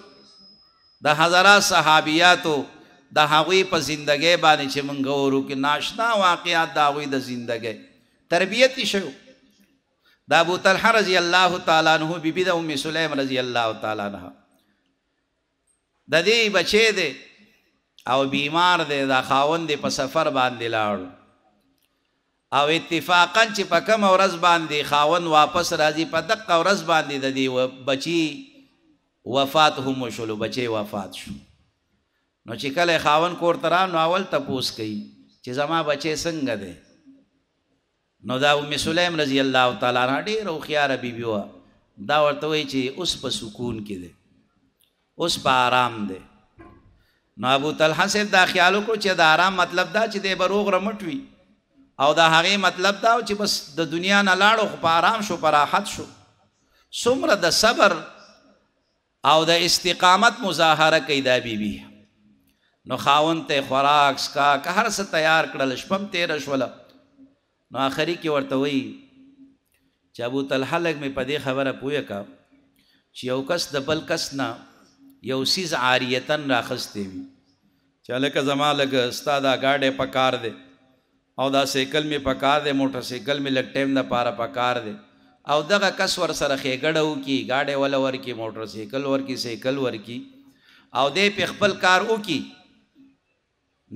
S1: د حضرات صحابياتو د هغوی په زندګۍ باندې چې مونږ ورو کې ناشنا واقعات د هغوی د زندګۍ تربیت شو د ابو طلحه رضی الله تعالی عنہ بیبي د ام سلیم رضی الله تعالی عنها د دې بچې ده او بیمار ده د خاوند په سفر باندې لاړ او اتفاقا چې په کوم ورځ باندې خاون واپس راځي په دغه ورځ باندې د دې بچي وفات هم شلو بچي وفات شو نو چې کله خاون کور تران نو اول تپوس کوي چې زما بچي څنګه ده نو دا ام سلیم رضی الله تعالی عنها ډیره خویاره بیبي وه دا ورته وایي چې اوس په سکون کې ده اوس په آرام ده نو ابو طلحه صاحب دا خیال وکړو چې دا آرام مطلب دا چې د بروغ رمټ وي او دا هغه مطلب دا چې بس د دنیا نه لاړو خو آرام شو پر راحت شو څومره د صبر او د استقامت مظاهره کوي دا بیبي بی. نو خاون ته خوراک سکا که هر څه تیار کړل شپم تیر شول نو اخري کې ورته وی چې ابو طلحه لګ می په دې خبره پوهه کا چې یو کس د بل کس نه یو سیز عاریتن راخستې وي چې لکه زما لګ استاد دا گاډه پکار دی او دا سیکل می پکار دی موټر سیکل می لګ ټیم د پاره پکار دی او دغه کس ور سره خېګړه وکي گاډي ول ور کی موټر سیکل ور کی سیکل ور کی او دې په خپل کار وکي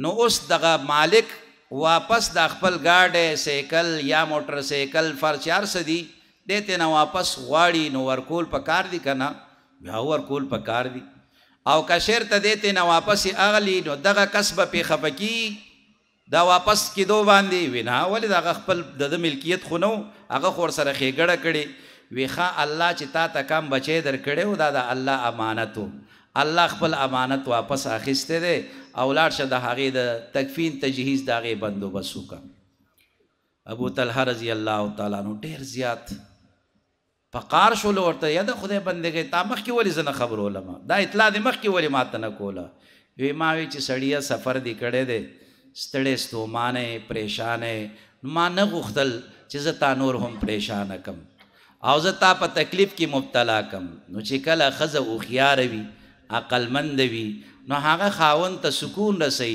S1: نو اوس دغه مالک واپس د خپل گاډي سیکل یا موټر سیکل فرچار سدي دې ته نه واپس غواړي نو ورکول پکار دی کنه بیا ورکول پکار دی او کشر ته دې ته نه واپس اغلی نو دغه کسب په خپکی دا واپس کیدو باندې وینا ولې دا خپل د ملکیت خونو هغه خور سره خېګړه کړي ویخه الله چې تا ته کم بچي درکړو دا د الله امانتو الله خپل امانت واپس اخیسته دی اولاد شه د هغه د تکفین تجهیز داغه بندوبست وکم ابو طلحه رضی الله تعالی نو ډیر زیات فقار شو لورته یا د خدای بندګي تا مخ کې ولې زنه خبر ولما دا اطلاع د مخ کې ولې ماته نه کوله وی ما وی چې سړیا سفر دی کړي دی ستړې ستومانه پریشانې ما نه غوښتل چې زه تا نور هم پریشان کم او زه تا په تکلیف کې مبتلا کم نو چې کله خزه او خيار وي عقل مند وي نو هغه خاون ته سکون رسي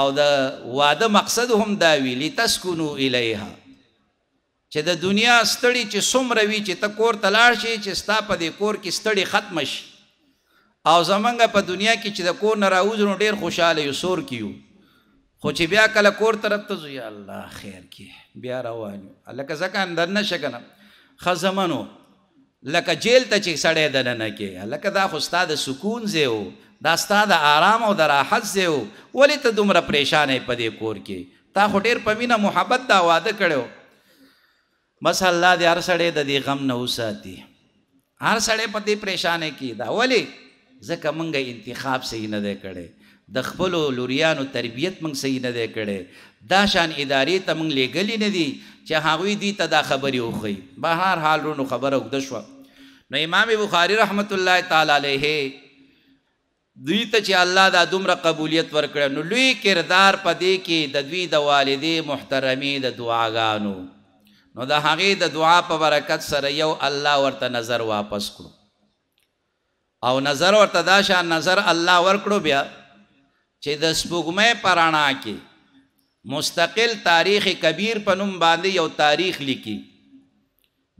S1: او د واده مقصد هم دا وی لتسكنوا الیها چې د دنیا ستړي چې څومره وی چې ته کور تلاړ شي چې ستا په دې کور کې ستړي ختم شي او زمونږ په دنیا کې چې د کور نه راوځو ډیر خوشاله یو سور کیو خو چې بیا کله کور طرف ته زوی الله خیر کې بیا روان لکه ځکه اندر نشه کنه خزمنو لکه جیل ته چې سړی دننه کې لکه دا خو ستا د سکون ځای و دا ستا د آرام او د راحت ځای و ولې ته دومره پریشانې په دې کور کې تا خو ډېر په مینه محبت دا واده کړی بس الله دې هر سړی د دې غم نه وساتي هر سړی په دې پریشانې کې دا ولې ځکه مونږ انتخاب صحیح نه دی کړی د خپل لوریانو تربیت موږ صحیح نه دی کړي دا شان ادارې ته موږ لګلې نه دي چې هغوی دې ته دا خبرې وخی به هر حال رونو خبره وکړه شو نو امام بخاری رحمت الله تعالی علیه دوی ته چې الله دا دومره قبولیت ورکړ نو لوی کردار پدې کې د دوی د والدې محترمې د دعاګانو نو د هغه د دعا په برکت سره یو الله ورته نظر واپس کړو او نظر ورته دا شان نظر الله ورکړو بیا چې د سپوږمۍ پرانا کې مستقل تاریخ کبیر په نوم باندې یو تاریخ لیکي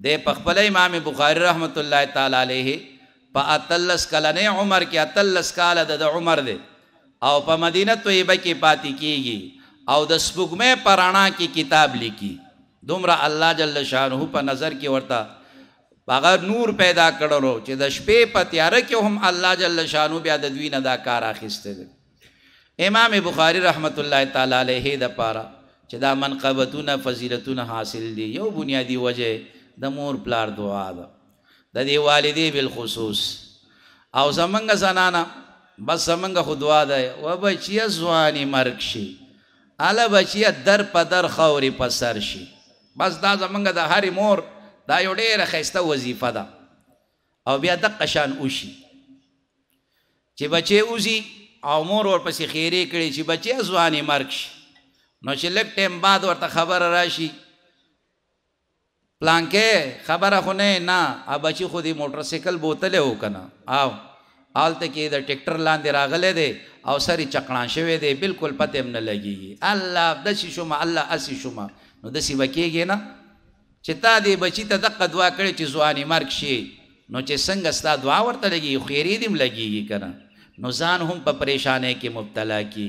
S1: د پخپل امام بخاری رحمت الله تعالی علیه په اتلس کلنې عمر کې اتلس کال د عمر دی او په مدینه طیبه کې پاتې کیږي او د سپوږمۍ پرانا کې کتاب لیکي دومره الله جل شانه په نظر کې ورته هغه نور پیدا کړلو چې د شپې په تیاره کې هم الله جل شانه بیا د دوی نه دا کار اخیسته دي امام بخاری رحمت الله تعالی علیه د پاره چې دا منقبتونه فضیلتونه حاصل دي یو بنیادی وجه د مور پلار دعا ده د دې والدې بالخصوص او زمنګ زنانا بس زمنګ خو دعا ده و بچی ځواني مرګ شي اله بچی در په در خوري په سر شي بس دا زمنګ د هر مور دا یو ډیره خسته وظیفه ده او بیا د قشان اوشي چې بچي اوزي او مور ورپسې خیری کړي چې بچي ځواني مرګ شي نو چې لږ ټیم بعد ورته خبر راشي پلانکې خبره خو نه نه ا بچي خو دې موټر سایکل بوتله وکنه او حالته کې د ټریکټر لاندې راغله دی او سری چقړان شوی دی بالکل پته هم نه لګیږي الله دسی شوما الله اسی شوما نو دسی وکیږي نه چې تا دې بچی ته دقه دعا کړې چې ځواني مرګ شي نو چې څنګه ستا دعا ورته لګي خیری دې لګيږي کنه نو ځان هم په پریشانه کې مبتلا کی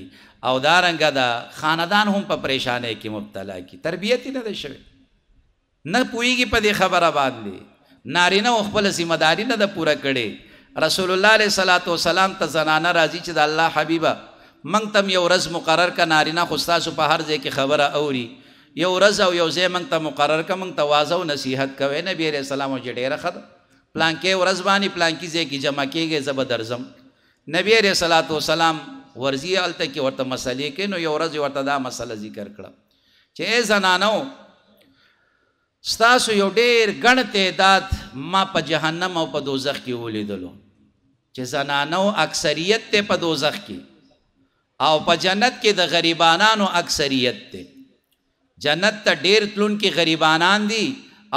S1: او دارنګه دا خاندان هم په پریشانه کې مبتلا کی تربیت نه ده شوی نه پويږي په دې خبره باندې نارینه خپل ذمہ داری نه ده پوره کړي رسول الله علیه صلوات و سلام ته زنانه راضي چې د الله حبيبه منګ تم یو ورځ مقرر کا نارینه خو تاسو په هر ځای کې خبره اوري یو ورځ او یو ځای منګ ته مقرر کا منګ ته واځو نصيحت کوي نبی عليه السلام او جډيره خد پلان کې ورځ باندې پلان کې ځای کې جمع کېږي زب درزم نبی عليه صلوات و سلام ورزي الته کې ورته مسلې کې نو یو ورځ ورته دا مسله ذکر کړه چې زنانو ستاسو یو ډېر ګڼ تعداد ما په جهنم او په دوزخ کې ولیدلو چې زنانو اکثریت ته په دوزخ کې او په جنت کې د غریبانانو اکثریت ته جنت ته ډېر تلون کې غریبانان دي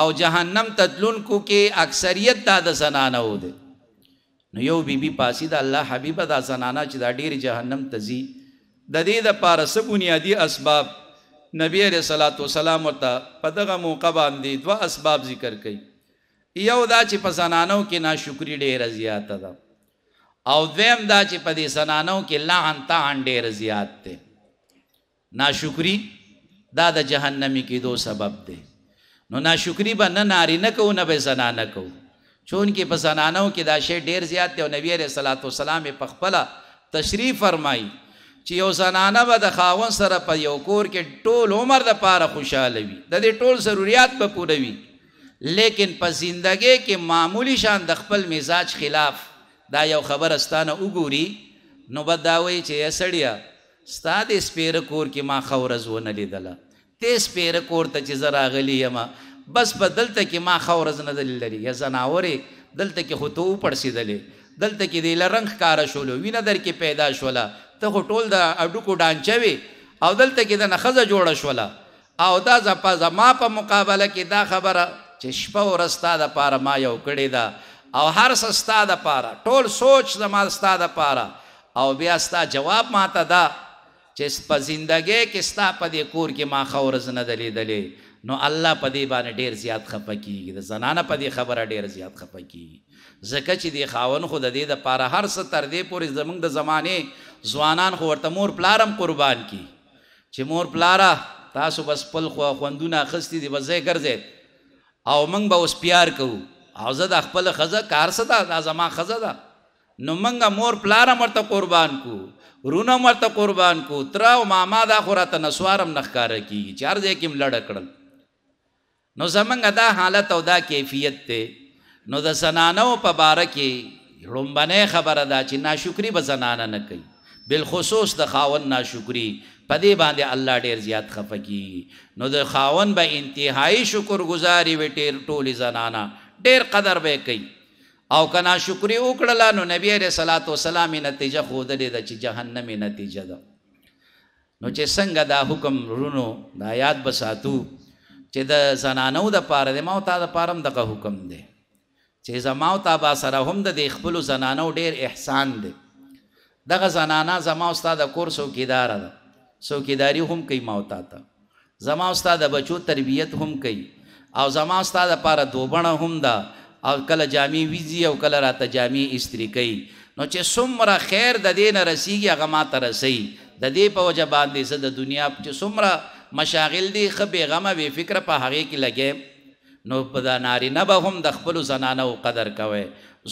S1: او جهنم ته تلون کو کې اکثریت د زنانو دي نو یو بیبي پاسي د الله حبيب دا زنانا چې دا ډیر جهنم تزي د دې د پاره سب بنیادی اسباب نبی عليه صلوات و سلام ورته په دغه موقع باندې دوه اسباب ذکر کړي یو دا چې په زنانو کې ناشکری ډیره زیاته ده او دویم دا چې په دې زنانو کې لعن طعن ډیر زیات ده ناشکری دا د جهنمی کېدو سبب ده نو ناشکری به نه ناری نه کوو نه به زنانه کوو چون کې په زنانو کې دا شی ډیر زیات دی او نبی عليه صلوات والسلام په خپل تشریف فرمایي چې یو زنانه به د خاون سره په یو کور کې ټول عمر د پاره خوشاله وي د دې ټول ضرورت به پوره وي لیکن په زندګۍ کې معمولی شان د خپل مزاج خلاف دا یو خبر استانه وګوري نو بد داوي چې اسړیا ستاد سپیر کور کې ما خورز ونه لیدله تیس پیر کور ته چې زراغلی یما بس په دلته کې ما خورز نه دلیل لري یا زناورې دلته کې خطو پړسیدلې دلته کې د لرنګ کار شولو وینه در کې پیدا شولا ته ټول د اډوکو ډانچوي او دلته کې د نخزه جوړه شولا او دا زپا زما په مقابله کې دا خبره چې شپه ورستا د پاره ما یو کړی دا او هر سستا د پاره ټول سوچ زما ستا د پاره او بیا ستا جواب ماته دا چې په زندګۍ کې ستا په دې کور کې ما خورز نه دلی دلی نو الله په دې باندې ډیر زیات خپه کیږي د زنانه په دې خبره ډیر زیات خپه کیږي زکه چې دی خاون خو د دې د پاره هر څه تر دې پورې زمنګ د زمانه ځوانان خو ورته مور پلارم قربان کی چې مور پلارا تاسو بس پل خو خوندونه خستی دی بس ګرځید او موږ به اوس پیار کوو او زه د خپل خزه کار ستا د زما خزه ده نو موږ مور پلارم ورته قربان کوو رونه مرته قربان کو تر او ماما دا خورا ته نسوارم نخکاره کیږي چار ځکه هم لړ کړل نو زمنګ دا حالت او دا کیفیت ته نو د زنانو په باره کې لومبنه خبره ده چې ناشکری به زنانه نه کوي بالخصوص د خاون ناشکری په دې باندې الله ډیر زیات خفقي نو د خاون به انتهایی شکر گزاري وي ټیر ټولي زنانه ډیر قدر به کوي او کنا شکری وکړل نو نبی عليه صلوات و سلام نتیجه خوده ده چې جهنمی نتیجه ده نو چې څنګه دا حکم رونو دا یاد بساتو چې د زنانو د پاره د ما او تا د پارم دغه حکم دی چې زما او تا با سره هم د خپل زنانو ډیر احسان دی دغه زنانا زما او استاد کور څوکیدار ده څوکیداری هم کوي ما او تا ته زما او استاد بچو تربیت هم کوي او زما او استاد لپاره دوبنه هم ده او کله جامع ویزی او کله راته جامع استری کوي نو چې څومره خیر د دین رسیږي هغه ما ته رسي د دې په وجه باندې زه د دنیا چې څومره مشاغل دي خ بیغمه وی فکر په هغه کې لګې نو په دا ناری نه به هم د خپل زنانه او قدر کوي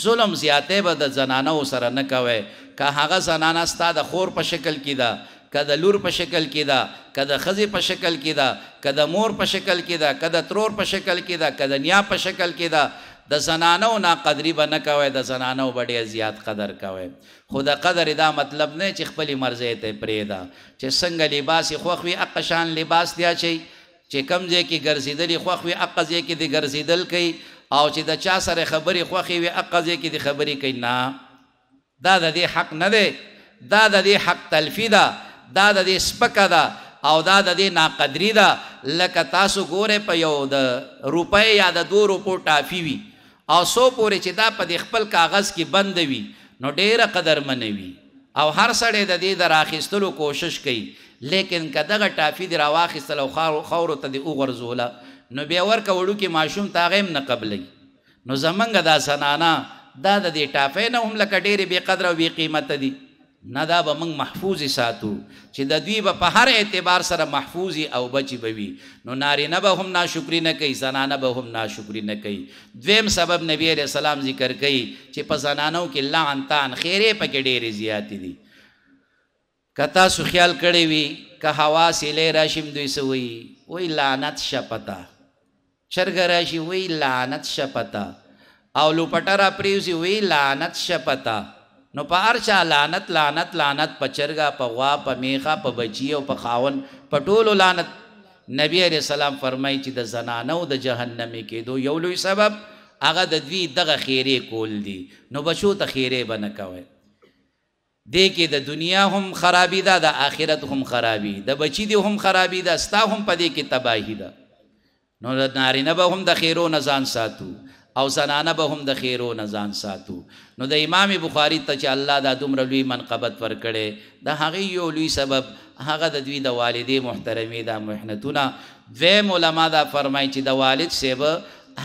S1: ظلم زیاته به د زنانه سره نه کوي که هغه زنانه ستا د خور په شکل کې ده کده لور په شکل کې ده کده خزي په شکل کې ده کده مور په شکل کې ده کده ترور په شکل کې ده کده نیا په شکل کې ده د زنانو نه قدرې به نه کوي د زنانو بډې زیات قدر کوي خو د قدر دا مطلب نه چې خپل مرزه ته پریدا چې څنګه لباس خوخوي اقشان لباس دی اچي چې کم ځای کې ګرځیدل خوخوي اقزې کې دی ګرځیدل کوي او چې د چا سره خبرې خوخي وي اقزې کې دی خبرې کوي نه دا د دې حق نه دی دا د دې حق تلفی ده دا د دې سپکه ده او دا د دې ناقدری ده لکه تاسو ګوره په یو د روپۍ یا د 2 روپو ټافي وي او سو پورې چې دا په خپل کاغذ کې بند وي نو ډیره قدر منوي او هر سړی د دې د راخستلو کوشش کوي لیکن کداغه ټافی دی راواخستل او خور ته دی وګرځوله نو بیا ورکه وړو کې ماشوم تاغیم نه قبلې نو زمنګ دا سنانا دا د دې ټافې نه هم لکه ډېری بې قدر او بې قیمت دي نه دا به موږ محفوظ ساتو چې د دوی په هر اعتبار سره محفوظ او بچي بوي نو نارینه به هم ناشکری نه کوي زنانه به هم ناشکری نه کوي دویم سبب نبی عليه السلام ذکر کوي چې په زنانو کې لعن تان خیره پکې ډېرې زیاتې دي کتا سو خیال کړی وي که هوا سیلې راشم دوی سوي وای لعنت شپتا چرګ راشي وای لعنت شپتا او لوپټه را پریوسی وای لعنت شپتا نو په ارشا لعنت لعنت لعنت په چرګه په غوا په میخه په بچی او په خاون په ټولو لعنت نبی عليه السلام فرمایي چې د زنانو د جهنم کېدو یو لوی سبب هغه د دوی دغه خیره کول دي نو بشو ته خیره بنه کوي دې کې د دنیا هم خرابې ده د آخرت هم خرابې د بچی دی هم خرابې ده ستا هم په دې کې تباہی ده نو د نارینه به هم د خیرو نه ځان ساتو او زنانه به هم د خیرو نه ځان ساتو نو د امام بخاری ته چې الله دا دومره لوی منقبت ورکړي د هغه یو لوی سبب هغه د دوی د والدې محترمې دا محنتونه دویم علما دا فرمایي چې د والد سیب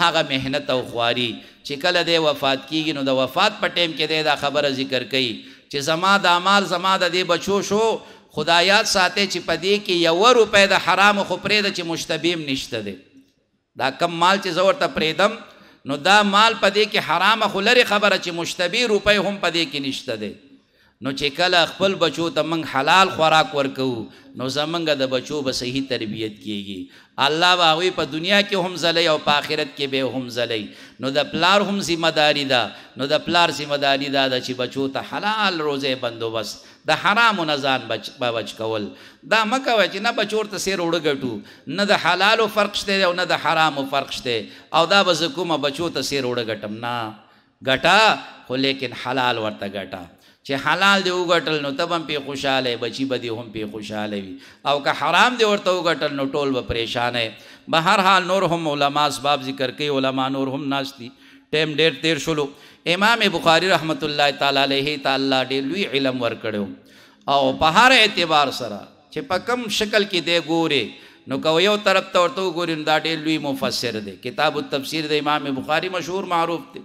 S1: هغه مهنت او خواري چې کله د وفات کیږي نو د وفات په ټیم کې دا خبره ذکر کړي چې زما د اعمال زما د دې بچو شو خدایات ساته چې پدې کې یو روپې د حرام خو پرې د چې مشتبیم نشته دي دا کم مال چې زور ته پرېدم نو دا مال پدې کې حرام خلری خبره چې مشتبه روپۍ هم پدې کې نشته دی نو چې کله خپل بچو ته موږ حلال خوراک ورکو نو زمونږ د بچو به صحیح تربیت کیږي الله واغوي په دنیا کې هم زلي او په آخرت کې به هم زلي نو د پلار هم ذمہ داری ده دا. نو د پلار ذمہ داری ده دا چې بچو ته حلال روزه بندوبست د حرامو نه ځان بچ بچ کول دا مکوي چې نه بچور ته سیر وړ غټو نه د حلالو فرق شته او نه د حرامو فرق شته او دا به کومه بچو ته سیر وړ غټم نه غټا خو لیکن حلال ورته غټا چې حلال دی وګټل نو تب هم په خوشاله بچي بدی هم په خوشاله وي او که حرام دی ورته وګټل نو ټول به پریشان به هر حال نور هم علما اسباب ذکر کوي علما نور هم ناشتي ټیم ډیر تیر شلو امام بخاری رحمت الله تعالی علیه تعالی ډېر لوی علم ورکړو او په هر اعتبار سره چې په کم شکل کې دی ګوري نو کو یو طرف ته ورته ګوري دا ډېر لوی مفسر دی کتاب التفسیر د امام بخاری مشهور معروف دی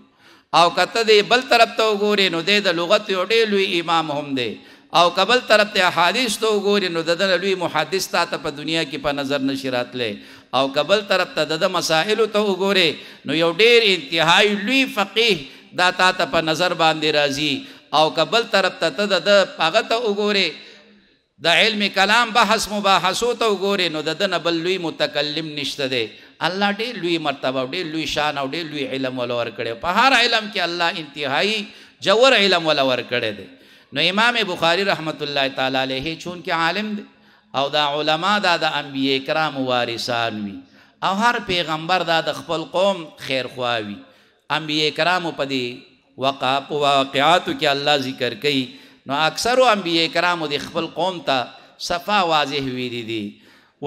S1: او کته دی بل طرف ته ګوري نو د لغت یو ډېر لوی امام هم دی او قبل طرف ته حدیث ته ګوري نو د لوی محدث ته په دنیا کې په نظر نشراتلې او قبل طرف ته د مسائل ته وګوره نو یو ډېر انتهایی لوی فقيه دا تا ته په نظر باندې راځي او قبل طرف ته ته د پاغه ته وګوره د علم کلام بحث مباحثو ته وګوره نو د نه بل لوی متکلم نشته دی الله دې لوی مرتبه دې لوی شان او دې لوی علم ولور کړي په هر علم کې الله انتهایی جوور علم ولور کړي دی نو امام بخاری رحمت الله تعالی علیه چون کې عالم دی او دا علما دا د انبیای کرام وارثان وي او هر پیغمبر دا د خپل قوم خیر خواوي انبیاء کرام په دی وقع په واقعاتو کې الله ذکر کوي نو اکثر انبیاء کرام د خپل قوم ته صفا واضح ویری دي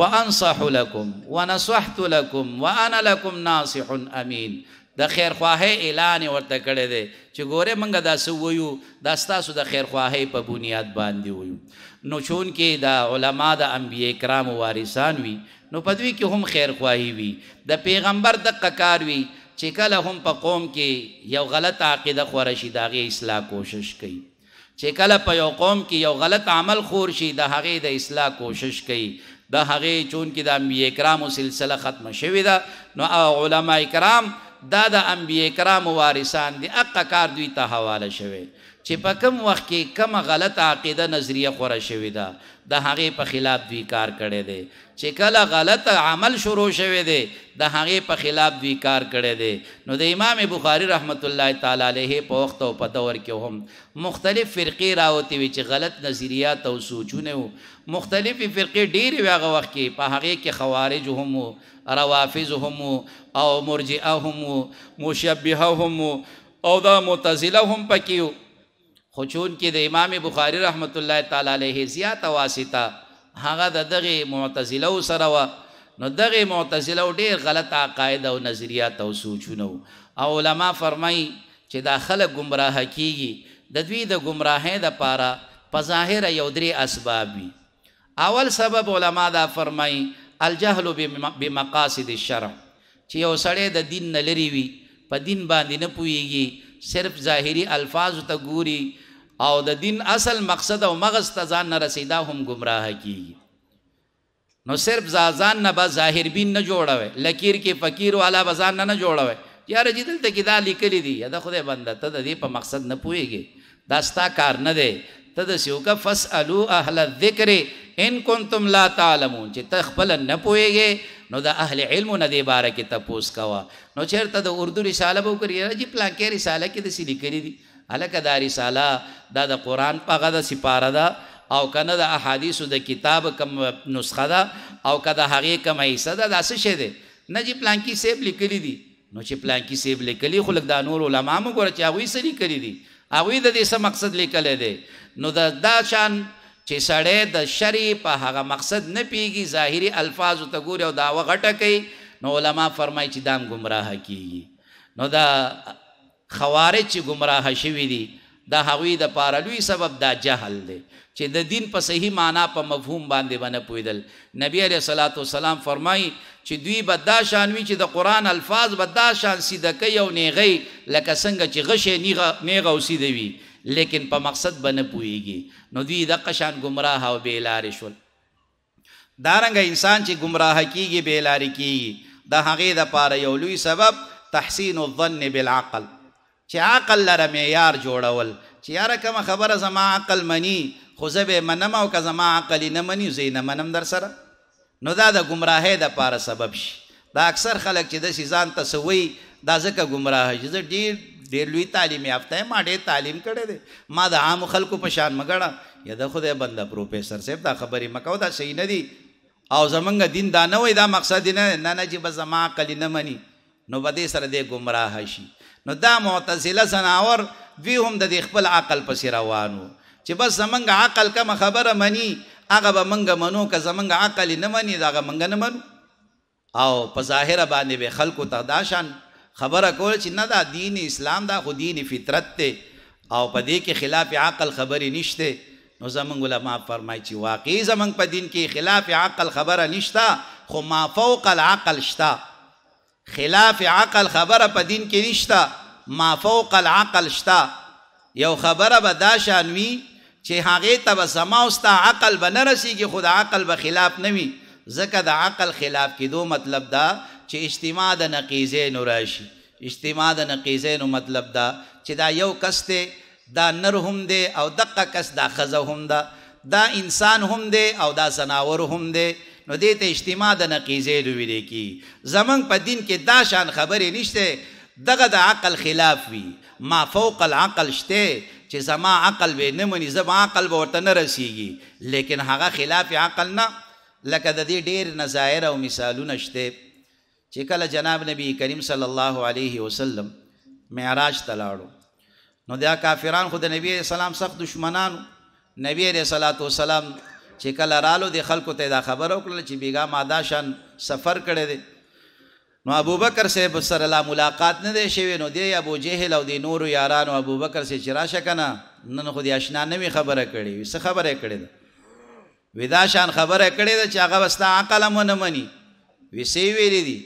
S1: وانصح لكم ونصحت لكم وانا لكم ناصح امين د خیر خواهی اعلان ورته کړی دی چې ګوره منګه دا سو ویو دا ستاسو د خیر خواهی په بنیاد باندې ویو نو چون کې دا علما د انبیای کرام وارثان وي نو پدوی کې هم خیر خواهی وي د پیغمبر د قکار وي چې کله هم په قوم کې یو غلط عقیده خور شي داغه اصلاح کوشش کوي چې کله په یو قوم کې یو غلط عمل خور شي د هغه د اصلاح کوشش کوي د هغه چون کې د انبیای کرامو سلسله ختم شوې ده نو علما کرام دا د انبیای کرامو وارثان دي اقا کار دوی ته حواله شوی چې په کم وخت کې کم غلط عقیده نظریه خوره شوې ده د هغه په خلاف دوی کار کړي دي چې کله غلط عمل شروع شوه دي د هغه په خلاف دوی کار کړي دي نو د امام بخاری رحمت الله تعالی علیه په وخت او په دور کې هم مختلف فرقې راوتی وي چې غلط نظریات او سوچونه وو مختلف فرقې ډېر واغه وخت کې په هغه کې خوارج هم روافض هم او مرجئه هم مشبهه هم او دا متزله هم پکې خو چون کې د امام بخاری رحمت الله تعالی علیه زیاته واسطه هغه دغه معتزله سره و نو دغه معتزله ډیر غلط عقاید او نظریات او سوچونه او علما فرمای چې دا خلک گمراه کیږي د دوی د گمراهۍ د پاره په ظاهر یو درې اسباب وي اول سبب علما دا فرمای الجهل بمقاصد الشرع چې یو سړی د دین نه لري وي په دین باندې نه پويږي صرف ظاهری الفاظ ته ګوري او د دین اصل مقصد او مغز ته ځان نه رسیدا هم گمراه کی نو صرف ځان نه به ظاهر بین نه جوړوي لکیر کې فقیر والا بزان نه نه جوړوي یار جدل ته کې دا لیکلی دی دا خدای بنده ته د دې په مقصد نه پويږي دا ستا کار نه دی ته د سیو کا فسالو اهل الذکر ان کنتم لا تعلمون چې تخپل نه پويږي نو د اهل علم نه دی باره کې تپوس کوا نو چیرته د اردو رساله وکړي راځي پلان کې رساله کې د سې لیکلي دي الکه دا رساله دا د قران په غدا سپاره ده او کنه د احادیثو د کتاب کم نسخه ده او کده هغه کم حصہ ده داسې شه ده نجیب پلانکی سیب لیکلی دي نو چې پلانکی سیب لیکلی خلک د نور علما مو ګره چې هغه سری کړی دي هغه د دې څه مقصد لیکل دي نو دا دا شان چې سړی د شری په هغه مقصد نه پیږي ظاهری الفاظ ته ګوري او دا وغټه کوي نو علما فرمایي چې دام گمراه کیږي نو دا خوارج چې گمراه شوی دي دا هغوی د پاره لوی سبب دا جهل دی چې د دین په صحیح معنا په مفهوم باندې باندې پویدل نبی علیہ الصلوۃ والسلام فرمایي چې دوی بدا شانوي چې د قران الفاظ بدا شان سیده کوي او نیغي لکه څنګه چې غشه نیغه نیغه وسیده وي لیکن په مقصد باندې پويږي نو دوی د قشان گمراه او بیلار شول دارنګ انسان چې گمراه کیږي بیلار کیږي د هغه د پاره یو لوی سبب تحسین الظن بالعقل چې عقل لره معیار جوړول چې یاره کوم خبره زما عقل منی خو زه به منم او که زما عقل نه منی زه نه منم در سره نو دا د گمراهۍ د پاره سبب شي دا اکثر خلک چې د سیزان تسوي دا ځکه گمراه شي زه ډیر ډیر لوی تعلیم یافته ما ډیر تعلیم کړی دی ما د عام خلکو په شان مګړه یا د خدای بنده پروفیسور صاحب دا خبرې مکو دا صحیح نه دی او زمونږ دین دا نه وای دا مقصد نه نه چې بس زما عقل نه منی نو به دې سره دې گمراه شي نو دا معتزله سناور دوی هم د خپل عقل پسې روانو چې بس زمنګ عقل کم خبره مني هغه به منګ منو که زمنګ عقل نه مني دا منګ نه منو او په ظاهر باندې به خلکو ته داشان خبره کول چې نه دا دین اسلام دا خو دین فطرت ته او په دې کې خلاف عقل خبرې نشته نو زمنګ علما فرمایي چې واقعي زمنګ په دین کې خلاف عقل خبره نشتا خو ما فوق العقل شتا خلاف عقل خبره په دین کې نشته ما فوق العقل شتا یو خبره به دا شانوي چې هغه ته به سما او ستا عقل به نه رسیږي خود عقل به خلاف نه وي ځکه د عقل خلاف کېدو مطلب دا چې اجتماع د نقیزې نو راشي اجتماع د نقیزې نو مطلب دا چې دا یو کس ته دا نر هم دی او دقه کس دا خزه هم ده دا. دا انسان هم دی او دا زناور هم دی نو دې ته اجتماع د نقیزې دوی دی کی زمنګ په دین کې دا شان خبرې نشته دغه د عقل خلاف وي ما فوق العقل شته چې زما عقل به نه مني زما عقل به ورته نه رسیږي لیکن هغه خلاف عقل نه لکه د دې ډېر نظائر او مثالونه شته چې کله جناب نبی کریم صلی الله علیه وسلم معراج تلاړو نو دا کافران خود نبی اسلام سخت دشمنان نبی علیہ الصلوۃ والسلام چې کله رالو د خلکو ته دا خبر وکړل چې بیګا ماده شان سفر کړي دي نو ابو بکر صاحب سره لا ملاقات نه دی شوی نو دی ابو جهل او د نورو یارانو ابو بکر سره چراشه کنه نن خو د آشنا نه وی خبره کړي وي څه خبره کړي ودا شان خبره کړي ده چې هغه وستا عقل مونږ نه مني وی سی ویری دي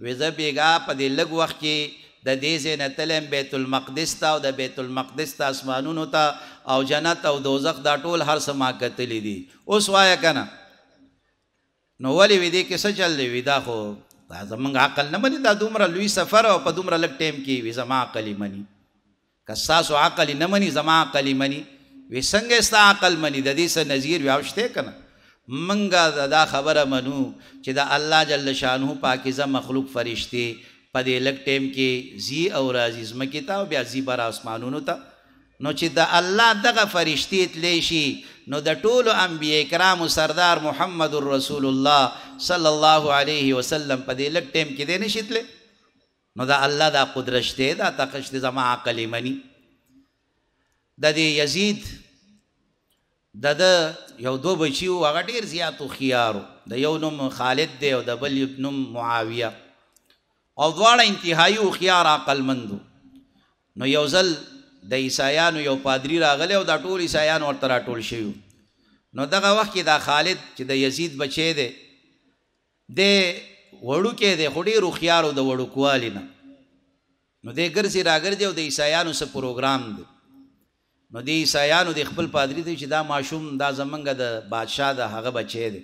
S1: وې زه بیګا په دې لګ وخت کې د دې ځنه تلم بیت المقدس ته او د بیت المقدس ته اسمانونو ته او جنت او دوزخ دا ټول هر سما کتلې دي اوس وایا کنه نو ولی وی دې کې څه چل دی ودا خو زمونږ عقل نه مني دا دومره لوی سفر او په دومره لږ ټیم کې وی زما عقل مني کساسو عقل نه مني زما عقل مني وی څنګه ستا عقل مني د دې سره نذیر واوشته کنه منګه دا خبره منو چې دا الله جل شانو پاکیزه مخلوق فرشتي په دې لک ټیم کې زی او راځي زمکه تا او بیا زی بر اسمانونو ته نو چې د الله دغه فرشتي تلې شي نو د ټولو انبي کرام سردار محمد رسول الله صلی الله علیه وسلم په دې لک ټیم کې دې نشیتلې نو د الله دا قدرت دې دا تقشت زما عقل منی د دې یزید د د یو دو بچیو هغه ډیر زیاتو خيارو د یو نوم خالد دی او د بل نوم معاویه او دواړه انتهایی او خيار عقل مندو نو یو ځل د عیسایانو یو پادری راغلی او دا ټول عیسایانو ورته راټول شیو نو دغه وخت کې دا خالد چې د یزید بچی دی د وړو کې د خډي روخيارو د وړو کوالی نه نو د ګرځي راګرځي او د عیسایانو سره پروګرام دی نو د عیسایانو د خپل پادری ته چې دا ماشوم دا زمنګ د بادشاه د هغه بچی دی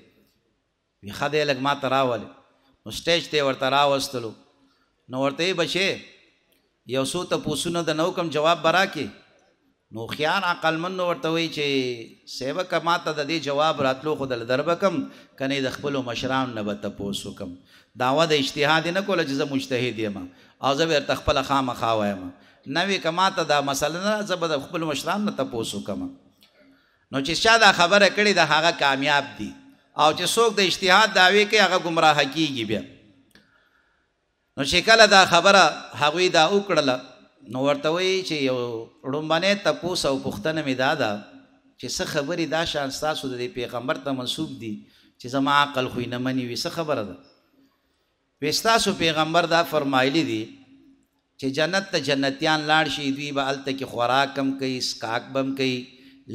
S1: وی خدای لګ ما تراول نو سټیج ته ورته راوستلو نو ورته بشه یو سو ته پوسونه د نو کم جواب برا کې نو خيار عقل من نو ورته وی چې سیوک ما ته د دې جواب راتلو خو دل دربکم کني د خپل مشران نه به تاسو کم داوا د اجتهاد نه کول چې مجتهد یم او زه ور تخپل خامخا وایم نوې کما ته دا مسله نه زبر خپل مشران نه تاسو کم نو چې شاده خبره کړي د هغه کامیاب دي او چې څوک د اجتهاد داوی کوي هغه گمراه کیږي بیا نو شکل دا خبره هغه دا وکړل نو ورته وی چې یو ړومبنه تپوس او پختنه می دادا چې څه خبري دا شان تاسو د پیغمبر ته منسوب دي چې زما عقل خو نه مني وي څه خبره ده وستاسو پیغمبر دا فرمایلی دي چې جنت ته جنتیان لاړ شي دوی به الته کې خوراک کم کوي سکاک بم کوي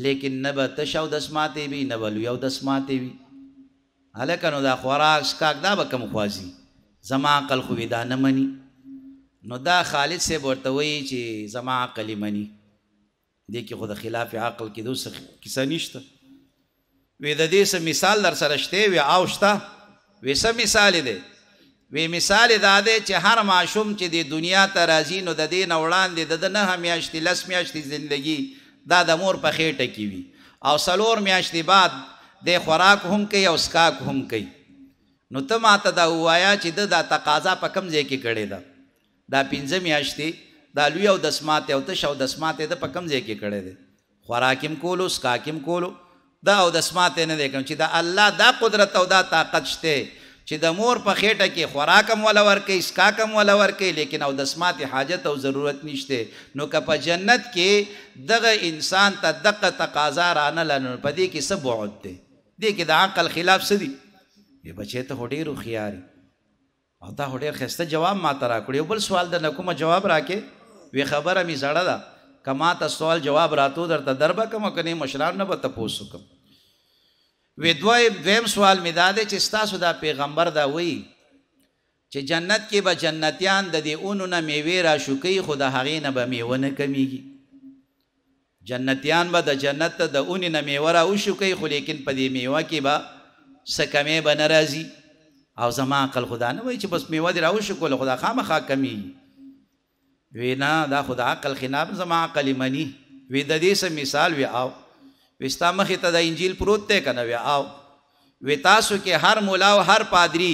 S1: لیکن نه به تشو دسماتې وي نه به لویو دسماتې وي هلکه نو دا خوراک سکاک دا به کم خوازي زما عقل خو دا نه مني نو دا خالد سے ورته وی چې زما عقل مني دې کې خو د خلاف عقل کې دوس کیسه نشته وې د دې سم مثال در سره شته وی اوشتا وې سم مثال دی وی مثال دا دی چې هر معشوم چې د دنیا ته راځي نو د دین وړاندې د نه همیاشتې لس میاشتې ژوندۍ دا د مور په خېټه کې وي او سلور میاشتې بعد د خوراک هم کوي او سکاک هم کوي نو ته ماته دا وایا چې د دا تقاضا په کم ځای کې کړې ده دا پنځه میاشتې دا لوی او دسمات او تش او دسمات د په کم ځای کې کړې ده خوراکم کولو سکاکم کولو دا او دسمات نه ده کوم چې دا الله دا قدرت او دا طاقت شته چې د مور په خېټه کې خوراکم ولا ورکې اسکاکم ولا ورکې لیکن او دسمات حاجت او ضرورت نشته نو که په جنت کې دغه انسان ته دغه تقاضا رانه لنه پدې کې سبعد دي دې کې د عقل خلاف سدي وی بچې ته هډېرو خياري او دا هډېر خسته جواب ما ته راکړی یو بل سوال درنه کوم جواب راکې وی خبره می زړه ده کما ته سوال جواب راتو درته دربه کوم کني مشران نه به تاسو کوم وی دوی دویم سوال می داده چې تاسو دا پیغمبر دا وی چې جنت کې به جنتیان د دې اونو نه میوه را شوکې خو د هغې نه به میوه نه کمیږي جنتیان به د جنت د اونې نه میوه را وشو کوي خو لیکن په دې میوه کې به سکمې به ناراضي او زما عقل خدا نه وای چې بس میوه دې راوښ کول خدا خامخا کمی وینا دا خدا عقل خناب زما عقل منی وی د دې سم مثال وی او وستا مخې ته د انجیل پروت ته کنه وی او وی تاسو کې هر مولا او هر پادری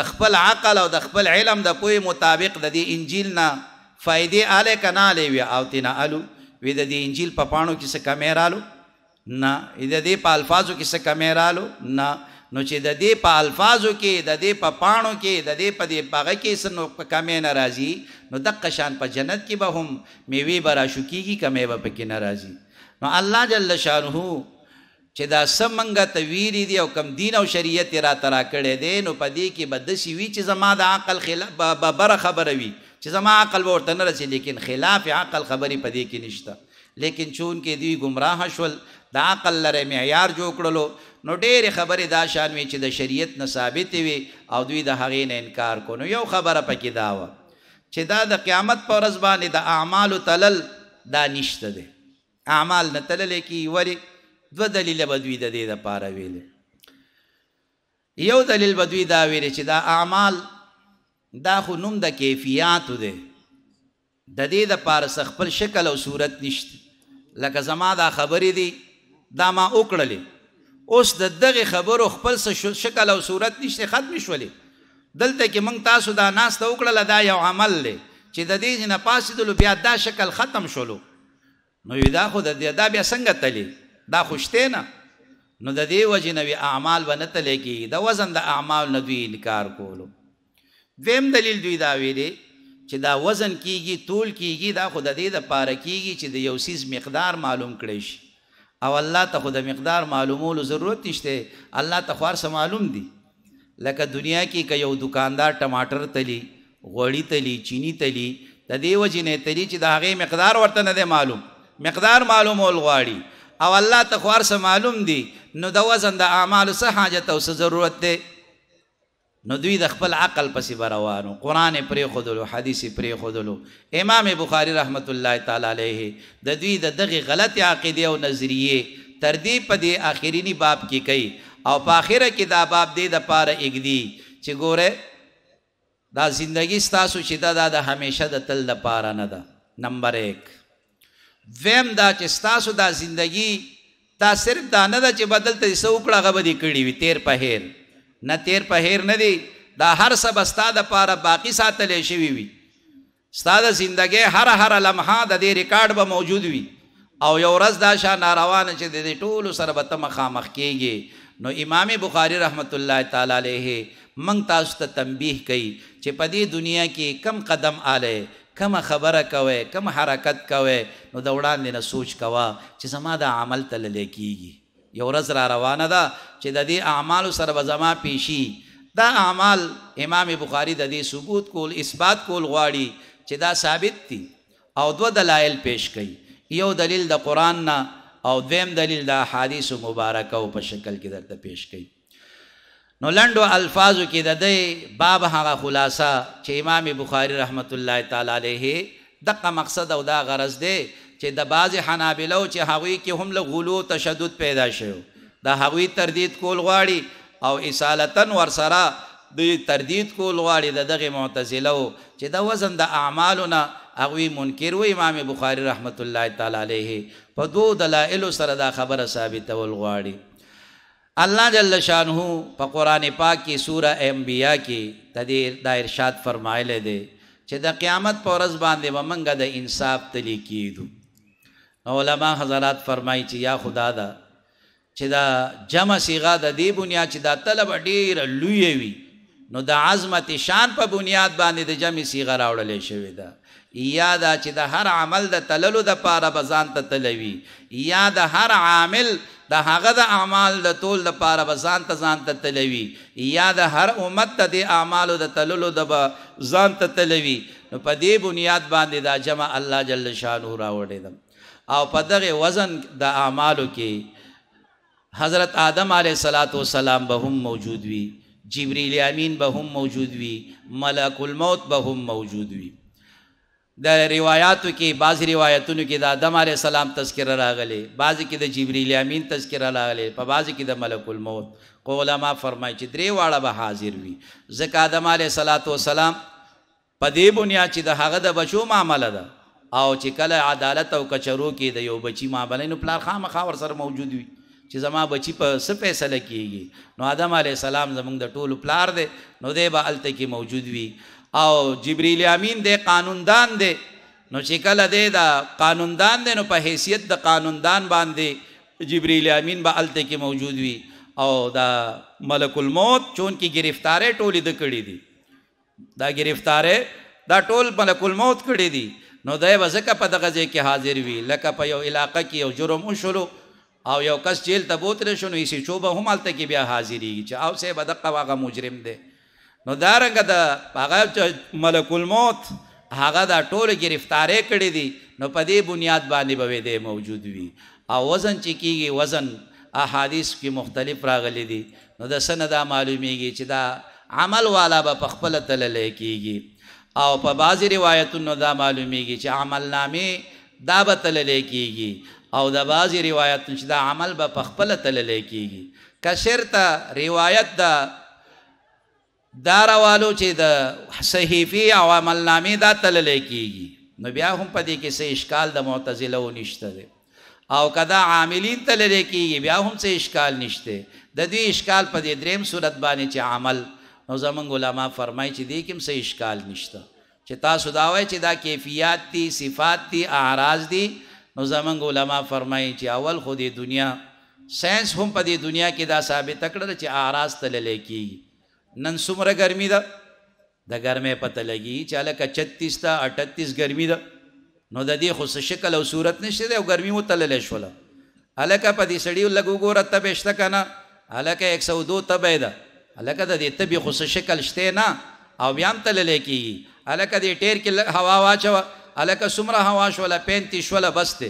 S1: د خپل عقل او د خپل علم د پوی مطابق د دې انجیل نه فائدې اله کنه لوي او تینا الو وی د دې انجیل په پا پانو کې څه کمې رالو نه د دې په الفاظو کې څه کمی رالو نه نو چې د دې په الفاظو کې د دې په پاڼو کې د دې په دې باغ کې څه نو کمی ناراضي نو د قشان په جنت کې به هم میوي برا شوکیږي کی کمی به پکې ناراضي نو الله جل شانه چې دا سمنګ تویری دی او کم دین او شریعت را ترا کړي دي نو پدې کې بدسي وی چې زما د عقل خلاف ببر خبره وی چې زما عقل ورته نه رسي لیکن خلاف عقل خبري پدې کې نشته لیکن چون کې دوی گمراه شول د عقل لره معیار جوړ کړلو نو ډېر خبره دا شان وی چې د شریعت نه ثابت وي او دوی د هغې نه انکار کونو یو خبره پکې دا و چې دا د قیامت پر ورځ باندې د اعمال تلل دا نشته دي اعمال نه تلل کی وری دو دلیل بدوی د دې لپاره ویل یو دلیل بدوی دا ویل چې دا اعمال دا خو نوم د کیفیت دی د دې د پار خپل شکل او صورت نشته لکه زما دا خبرې دي دا ما وکړلې اوس د دغه خبرو خپل څه شکل او صورت نشته ختم شولې دلته کې موږ تاسو دا ناس ته وکړل دا یو عمل لې چې د دې نه پاسیدلو بیا دا شکل ختم شولو نو دا خو د دا بیا څنګه تلې دا خوشته نه نو د دې وجه نوې اعمال ونه تلې کې د وزن د اعمال نه دوی انکار کولو دویم دلیل دوی دا ویلي چې دا وزن کیږي طول کیږي دا خود د دې د پاره کیږي چې د یو سیز مقدار معلوم کړی شي او الله ته خود مقدار معلومولو ضرورت نشته الله ته خور سم معلوم دي لکه دنیا کې که یو دکاندار ټماټر تلی غوړی تلی چینی تلی د دیو جنې تلی چې د هغه مقدار ورته نه معلوم مقدار معلومول غواړي او الله ته خور سم معلوم دي نو د وزن د اعمال سه حاجت او ضرورت ده نو دوی د خپل عقل پسې بروانو قران پرې خودلو حدیث پرې خودلو امام بخاری رحمت الله تعالی علیه د دوی د دغه غلط عقیده او نظریه تر دې په دې اخرینی باب کې کوي او په اخره کې دا باب دې د پاره اګدی چې ګوره دا زندگی ستاسو چې دا د همیشه د تل د پاره نه ده نمبر 1 ویم دا چې ستاسو دا زندگی دا صرف دا نه ده چې بدل ته سو کړه غو دي کړی وی تیر په هیر نه تیر په هیر نه دی دا هر څه بستا د پاره باقی ساتلې شوی وي ستاد زندګي هر هر لمحه د دې ریکارډ به موجود وي او یو ورځ دا شان روان چې د ټولو سره به تم خامخ کیږي نو امام بخاری رحمت الله تعالی علیه منګ تاسو ته تنبیه کړي چې په دې دنیا کې کم قدم آله کم خبره کوي کم حرکت کوي نو د وړاندې نه سوچ کوا چې زما د عمل تل لیکيږي یو ورځ را روانه ده چې د دې اعمالو سره به زما پیشي دا اعمال امام بخاری د دې ثبوت کول اثبات کول غواړي چې دا ثابت دي او دو دلایل پیش کړي یو دلیل د قران نه او دویم دلیل د احادیث مبارکه او په شکل کې درته پیش کړي نو لندو الفاظو کې د دې باب هغه خلاصه چې امام بخاری رحمت الله تعالی علیه دغه مقصد او دا غرض دی چې د باز حنابلو چې هغوی کې هم له غلو تشدد پیدا شو د هغوی تردید کول غواړي او اصالتن ورسره د تردید کول غواړي د دغه معتزله چې د وزن د اعمالونه هغوی منکر و امام بخاری رحمت الله تعالی علیه په دوه دلایل سره دا خبره ثابتول غواړي الله جل شانه په قران پاک کې سوره انبیاء کې تدیر دا ارشاد فرمایله دی چې د قیامت پر ورځ باندې ومنګه د انصاف تلی کیدو علما حضرات فرمایي چې یا خدا دا چې دا جمع صيغه د دې بنیاد چې دا طلب ډیر لوی وي نو د عظمت شان په بنیاد باندې د جمع صيغه راوړل شوی دا یا دا چې د هر عمل د تللو د پاره بزان ته تلوي یا د هر عامل د هغه د اعمال د ټول د پاره بزان ته ځان ته تلوي یا د هر امت ته د اعمالو د تللو د ځان ته تلوي نو په دې بنیاد باندې دا جمع الله جل شانه راوړې ده او په دغه وزن د اعمالو کې حضرت آدم علیه الصلاۃ والسلام به هم موجود وي جبرئیل امین به هم موجود وي ملک الموت به هم موجود وي د روایتو کې بعض روایتونو کې د آدم علیه السلام تذکرہ راغلي بعض کې د جبرئیل امین تذکرہ راغلي په بعض کې د ملک الموت قولما فرمایي چې درې واړه به حاضر وي ځکه آدم علیه الصلاۃ والسلام په دې بنیاد چې د هغه د بچو معاملې ده او چې کله عدالت او کچرو کې د یو بچی مابلې نو پلار خامخا ور سره موجود وي چې زما بچی په څه فیصله کیږي نو آدم علی السلام زمونږ د ټولو پلار دی نو دی به الته کې موجود وي او جبرئیل امین دی قانوندان دی نو چې کله دی دا قانوندان دی نو په حیثیت د قانوندان باندې جبرئیل امین به الته کې موجود وي او دا ملک الموت چون کې گرفتاره ټولې د کړې دي دا گرفتاره دا ټول ملک الموت کړې دي نو دای وزکه په دغه ځای کې حاضر وی لکه په یو علاقه کې یو جرم وشلو او یو کس جیل ته بوتل شو نو یې سې چوبه هم الته کې بیا حاضرې چې او سه بدقه واغه مجرم دی نو دا رنګ دا هغه ملک الموت هغه دا ټول گرفتاره کړې دي نو په دې بنیاد باندې به دې موجود وي او وزن چې کیږي وزن احادیث کې مختلف راغلي دي نو د سند معلومیږي چې دا عمل والا به خپل تل لکېږي او په بعضی روایتونو دا معلومیږي چې عمل نامې دا به تللې کیږي او د بعضی روایتونو چې دا عمل به په خپل تللې کیږي کشرته روایت دا داروالو چې د صحیفي او عمل نامې دا تللې کیږي نو بیا هم په دې کې څه اشکال د معتزله و نشته دی او کدا عاملین تللې کیږي بیا هم څه اشکال نشته د دې اشکال په دې دریم صورت باندې چې عمل نو زمونږ علما فرمایي چې دې کوم څه اشکال نشته چې تاسو دا وایي چې دا کیفیت دي صفات دي اعراض دي نو زمونږ علما فرمایي چې اول خو دې دنیا ساينس هم په دې دنیا کې دا ثابت کړل چې اعراض تللې کی نن څومره ګرمي ده د ګرمې پته لګي چې الکه 36 تا 38 ګرمي ده نو د دې خو شکل او صورت نشته او ګرمي مو تللې شوله الکه په دې سړیو لګو ګوره تبه شته کنه الکه 102 تبه ده الکه د دې تبي خو شکل شته نه او بیا هم تللی کیږي الکه دې ټیر کې هوا واچو الکه سمره هوا شوله پینتی شوله بس دی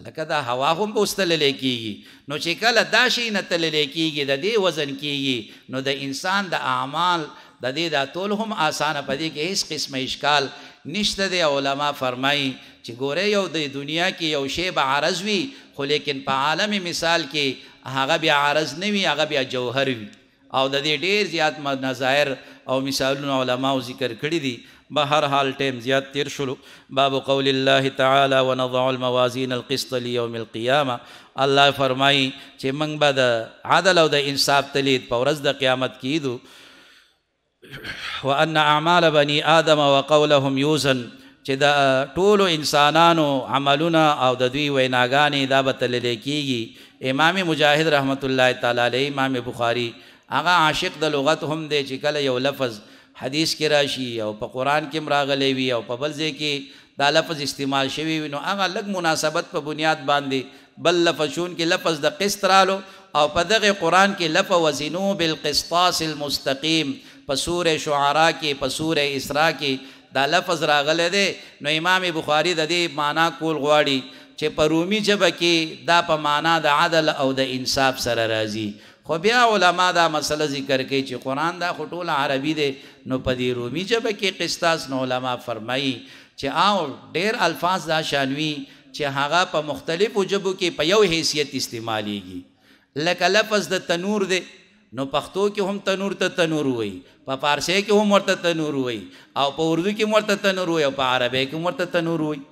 S1: الکه دا هوا هم به استللی کیږي نو چې کله دا شي نه تللی کیږي د دې وزن کیږي نو د انسان د اعمال د دې دا ټول هم اسانه پدې کې هیڅ قسمه اشکال نشته دی علما فرمایي چې ګوره یو د دنیا کې یو شی به عارض وي خو لیکن په عالم مثال کې هغه بیا عارض نه وي هغه بیا جوهر وي او د دې ډیر زیات نظایر او مثالونه علما ذکر کړی دي به هر حال ټیم زیات تیر شلو باب قول الله تعالی ونضع الموازین القسط ليوم القيامه الله فرمای چې موږ به د عدل او د انصاف تلید په ورځ د قیامت کیدو وان اعمال بني ادم وقولهم يوزن چې دا ټولو انسانانو عملونه او د دوی ویناګانې دا به تلل کیږي امام مجاهد رحمت الله تعالی علیه امام بخاری هغه عاشق د لغت هم دی چې کله یو لفظ حدیث کې راشي او په قران کې مراغلی وي او په بل ځای کې دا لفظ استعمال شوی وي نو هغه لږ مناسبت په بنیاد باندې بل لفظ شون کې لفظ د قسط رالو او په دغه قران کې لفظ وزنو بالقسطاس المستقیم په سورې شعرا کې په سورې اسراء کې دا لفظ راغلی دی نو امام بخاری د دې معنا کول غواړي چې په رومي ژبه کې دا په معنا د عدل او د انصاف سره راځي خو بیا علما دا مسله ذکر کوي چې قران دا خټول عربي دی نو په دې رومي ژبه کې قسطاس نو علما فرمایي چې او ډېر الفاظ دا شانوي چې هغه په مختلفو ژبو کې په یو حیثیت استعماليږي لکه لفظ د تنور دی نو پښتو کې هم تنور ته تنور وایي په پارسی کې هم ورته تنور وایي او په اردو کې هم ورته تنور وایي او په عربی کې هم ورته تنور وایي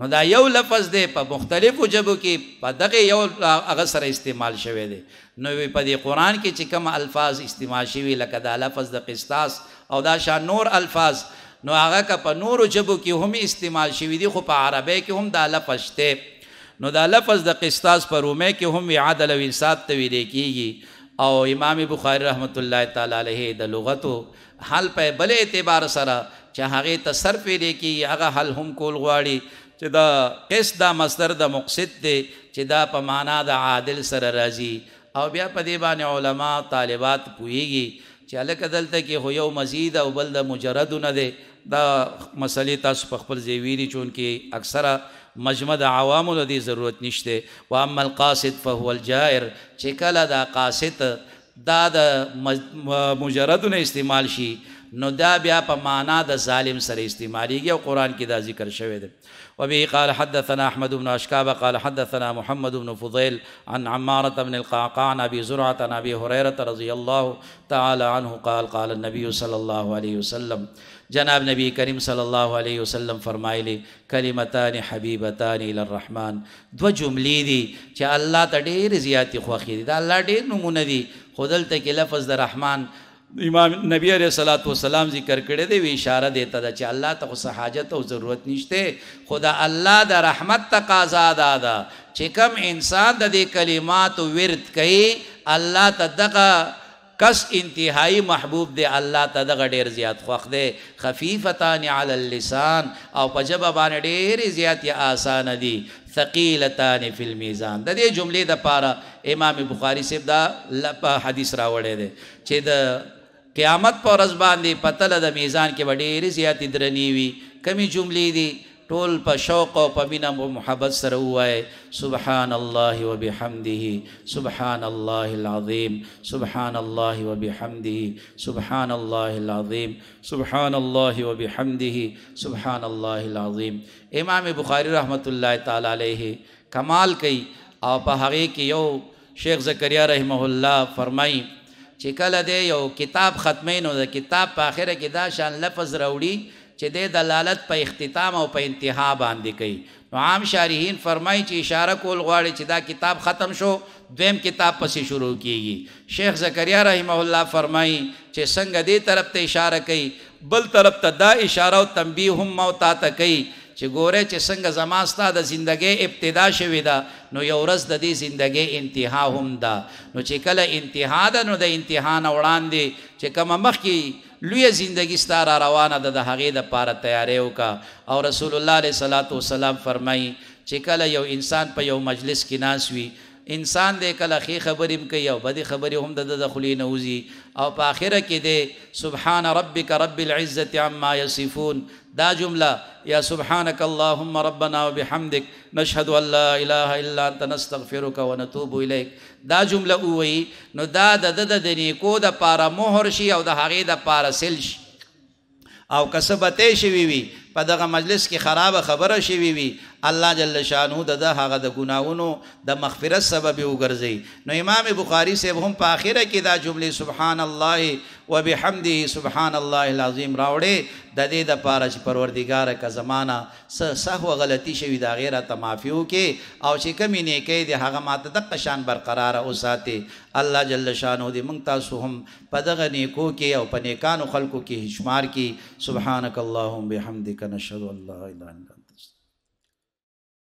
S1: نو دا یو لفظ دی په مختلفو جبو کې په دغه یو هغه سره استعمال شوی دی نو په دې قران کې چې کوم الفاظ استعمال شوی لکه دا لفظ د قسطاس او دا شان نور الفاظ نو هغه که په نورو جبو کې هم استعمال شوی دی خو په عربی کې هم دا لفظ شته نو دا لفظ د قسطاس په رومه کې هم عدل او انصاف ته ویل کیږي او امام بخاری رحمت الله تعالی علیه د لغتو حل په بل اعتبار سره چې هغه تصرف ویل کیږي هغه حل هم کول غواړي چې دا قص دا مصدر د مقصد دی چې دا په معنا د عادل سره راځي او بیا په دې باندې علما طالبات پوېږي چې الکه دلته کې هو یو مزید او بل د مجرد نه دی دا مسلې تاسو په خپل ځای ویلي چون کې اکثره مجمع د عوامو د ضرورت نشته و اما القاصد فهو الجائر چې کله دا قاصد دا د مجرد نه استعمال شي نو دا بیا په معنا د ظالم سره استعماليږي او قران کې دا ذکر شوی دی वबी काल हदसन अहमद उबन अशकाब काल हदसन महमद उबन फ़ुज़ैल अन अमारत अबन काकान अबी ज़ुरात नबी हुरैरत रज़ी अल्लाह तन काल काल नबी सल्ला वसम जनाब नबी करीम सल्ला वसम फरमाइली कलीमतान हबीबतान रहमान द्व जुमली दी चे अल्लाह त ढेर ज़ियाती ख्वाखी दी अल्लाह ढेर नमूने दी खुदल तक लफज द रहमान امام نبی علیہ الصلات والسلام ذکر کړی دی اشاره دیتا ده چې الله ته څه حاجت او ضرورت نشته خدا الله د رحمت تقاضا ده چې کوم انسان د دې کلمات ورد کوي الله ته دغه کس انتهایی محبوب دی الله ته دغه ډیر زیات خوښ دی خفیفتان علی اللسان او په جبه باندې ډیر زیات یا آسان دي ثقیلتان فی المیزان د دې جملې د پاره امام بخاری سیب دا حدیث راوړی دی چې د قیامت پر ورځ باندې پتل د میزان کې وړې زیاتې درنی وي کمی جملې دي ټول په شوق او په مینا او محبت سره وای سبحان الله وبحمده سبحان الله العظیم سبحان الله وبحمده سبحان الله العظیم سبحان الله وبحمده سبحان الله العظیم امام بخاری رحمت الله تعالی علیه کمال کوي او په هغه کې یو شیخ زکریا رحمه الله فرمایي چې کله دی یو کتاب ختمینو د کتاب په اخره کې دا شان لفظ راوړي چې د دلالت په اختتام او په انتها باندې کوي نو عام شارحین فرمایي چې اشاره کول غواړي چې دا کتاب ختم شو دویم کتاب پسې شروع کیږي شیخ زکریا رحمه الله فرمایي چې څنګه دې طرف ته اشاره کوي بل طرف ته دا اشاره او تنبیه هم او تا ته کوي چې ګوره چې څنګه زما ستا د زندګۍ ابتدا شوې ده نو یو ورځ د دې زندګۍ انتها هم ده نو چې کله انتها ده نو د انتها نه وړاندې چې کومه مخکې لوی زندگی ستاره روانه ده د هغې د پاره تیاری وکړه او رسول الله علیه صلات وسلام فرمایي چې کله یو انسان په یو مجلس کې ناس وي انسان دې کله خې خبرې هم کوي او بدې خبرې هم د د خولې نه او په آخره کې دې سبحان ربک رب العزة عما یصفون دا جمله یا سبحانك اللهم ربنا وبحمدك نشهد ان لا اله الا انت نستغفرك ونتوب اليك دا جمله وی نو دا د د نیکو د پاره مهر شي او د هغه د پاره سل شي او کسبته شي وی وی په دغه مجلس کې خراب خبره شوی وي الله جل شانو د هغه د ګناونو د مغفرت سبب وګرځي نو امام بخاری صاحب هم په اخره کې دا جمله سبحان الله وبحمده سبحان الله العظیم راوړې د دې د پاره چې پروردګار کا زمانہ سهو غلطي شوی دا غیره تمافیو کې او چې کمی نه کې د هغه ماته د قشان برقرار او ساتي الله جل شانو دې مونږ تاسو هم په دغه نیکو کې او په نیکانو خلقو کې شمار کې سبحانك اللهم بحمدك نشهد ان لا اله الا الله